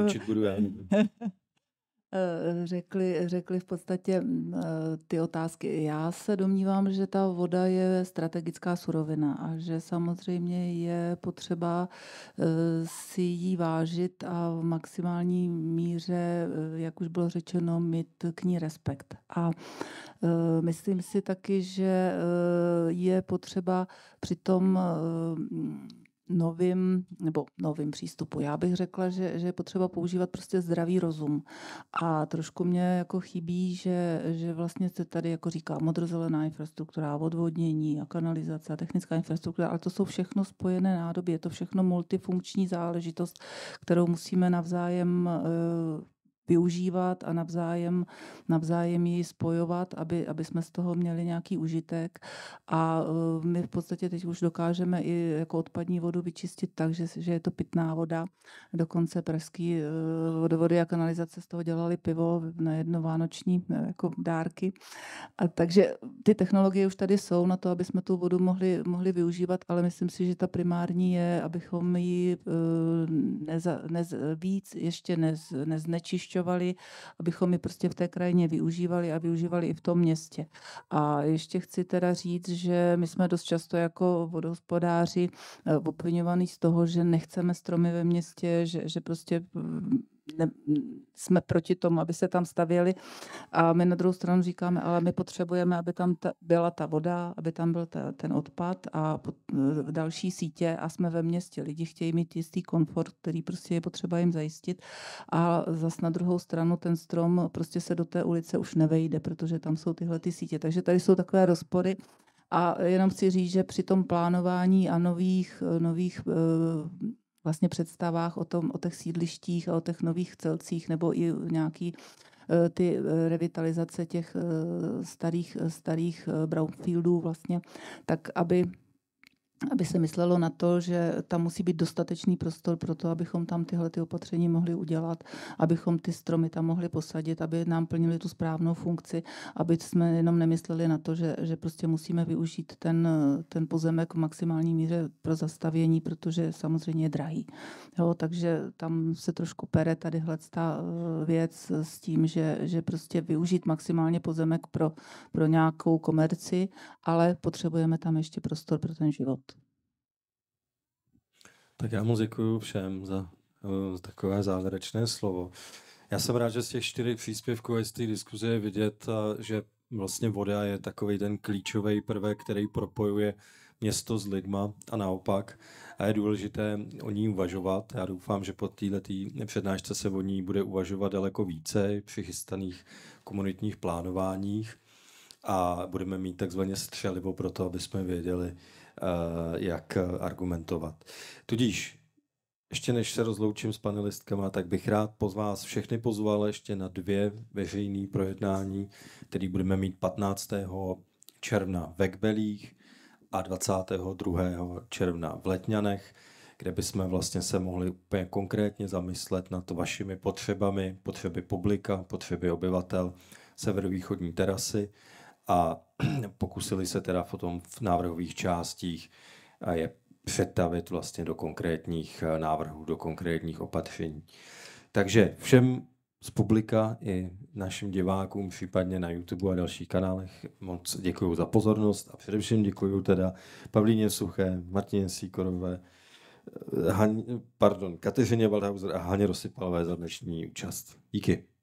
[SPEAKER 1] Učit budu já.
[SPEAKER 5] Eh, řekli, řekli v podstatě mm, eh, ty otázky. Já se domnívám, že ta voda je strategická surovina a že samozřejmě je potřeba eh, si ji vážit a v maximální míře, jak už bylo řečeno, mít k ní respekt. A myslím si taky, že je potřeba přitom novým, nebo novým přístupu. Já bych řekla, že, že je potřeba používat prostě zdravý rozum. A trošku mě jako chybí, že, že vlastně se tady jako říká modrozelená infrastruktura, odvodnění a kanalizace a technická infrastruktura, ale to jsou všechno spojené nádoby, je to všechno multifunkční záležitost, kterou musíme navzájem uh, využívat a navzájem, navzájem ji spojovat, aby, aby jsme z toho měli nějaký užitek. A e, my v podstatě teď už dokážeme i jako odpadní vodu vyčistit tak, že, že je to pitná voda. Dokonce pražský e, vodovody a kanalizace z toho dělali pivo na jedno vánoční e, jako dárky. A takže ty technologie už tady jsou na to, aby jsme tu vodu mohli, mohli využívat, ale myslím si, že ta primární je, abychom ji neza, nez, víc ještě nez, neznečišťovali zjišťovali, abychom je prostě v té krajině využívali a využívali i v tom městě. A ještě chci teda říct, že my jsme dost často jako vodohospodáři eh, obvinovaní z toho, že nechceme stromy ve městě, že, že prostě mm, ne, jsme proti tomu, aby se tam stavěli. A my na druhou stranu říkáme, ale my potřebujeme, aby tam ta, byla ta voda, aby tam byl ta, ten odpad a pod, e, další sítě a jsme ve městě. Lidi chtějí mít jistý komfort, který prostě je potřeba jim zajistit. A zas na druhou stranu ten strom prostě se do té ulice už nevejde, protože tam jsou tyhle ty sítě. Takže tady jsou takové rozpory. A jenom chci říct, že při tom plánování a nových, nových e, vlastně představách o, tom, o těch sídlištích a o těch nových celcích nebo i nějaký eh, ty eh, revitalizace těch eh, starých, starých brownfieldů vlastně, tak aby aby se myslelo na to, že tam musí být dostatečný prostor pro to, abychom tam tyhle ty opatření mohli udělat, abychom ty stromy tam mohli posadit, aby nám plnili tu správnou funkci, aby jsme jenom nemysleli na to, že, že prostě musíme využít ten, ten pozemek v maximální míře pro zastavění, protože samozřejmě je drahý. Jo, takže tam se trošku pere tady ta eh, věc s tím, že, že prostě využít maximálně pozemek pro, pro nějakou komerci, ale potřebujeme tam ještě prostor pro ten život.
[SPEAKER 1] Tak já mu děkuji všem za uh, takové závěrečné slovo. Já jsem rád, že z těch čtyři příspěvků a z té diskuze je vidět, uh, že vlastně voda je takový ten klíčový prvek, který propojuje město s lidma a naopak. A je důležité o ní uvažovat. Já doufám, že po této přednášce se o ní bude uvažovat daleko více při chystaných komunitních plánováních a budeme mít takzvaně střelivo pro to, aby jsme věděli, Eh, jak eh, argumentovat. Tudíž ještě než se rozloučím s panelistkama, tak bych rád po vás všechny pozval ještě na dvě veřejné projednání, které budeme mít 15. června ve Kbelích a 22. června v Letňanech, kde bychom vlastně se mohli úplně konkrétně zamyslet nad vašimi potřebami, potřeby publika, potřeby obyvatel severovýchodní terasy a pokusili se teda potom v návrhových částích je přetavit vlastně do konkrétních eh, návrhů, do konkrétních opatření. Takže všem z publika i našim divákům, případně na YouTube a dalších kanálech moc děkuji za pozornost a především děkuji teda Pavlíně Suché, Martině Síkorové, eh, Han, pardon, Kateřině Waldhauser a Haně Rosypalové za dnešní účast. Díky.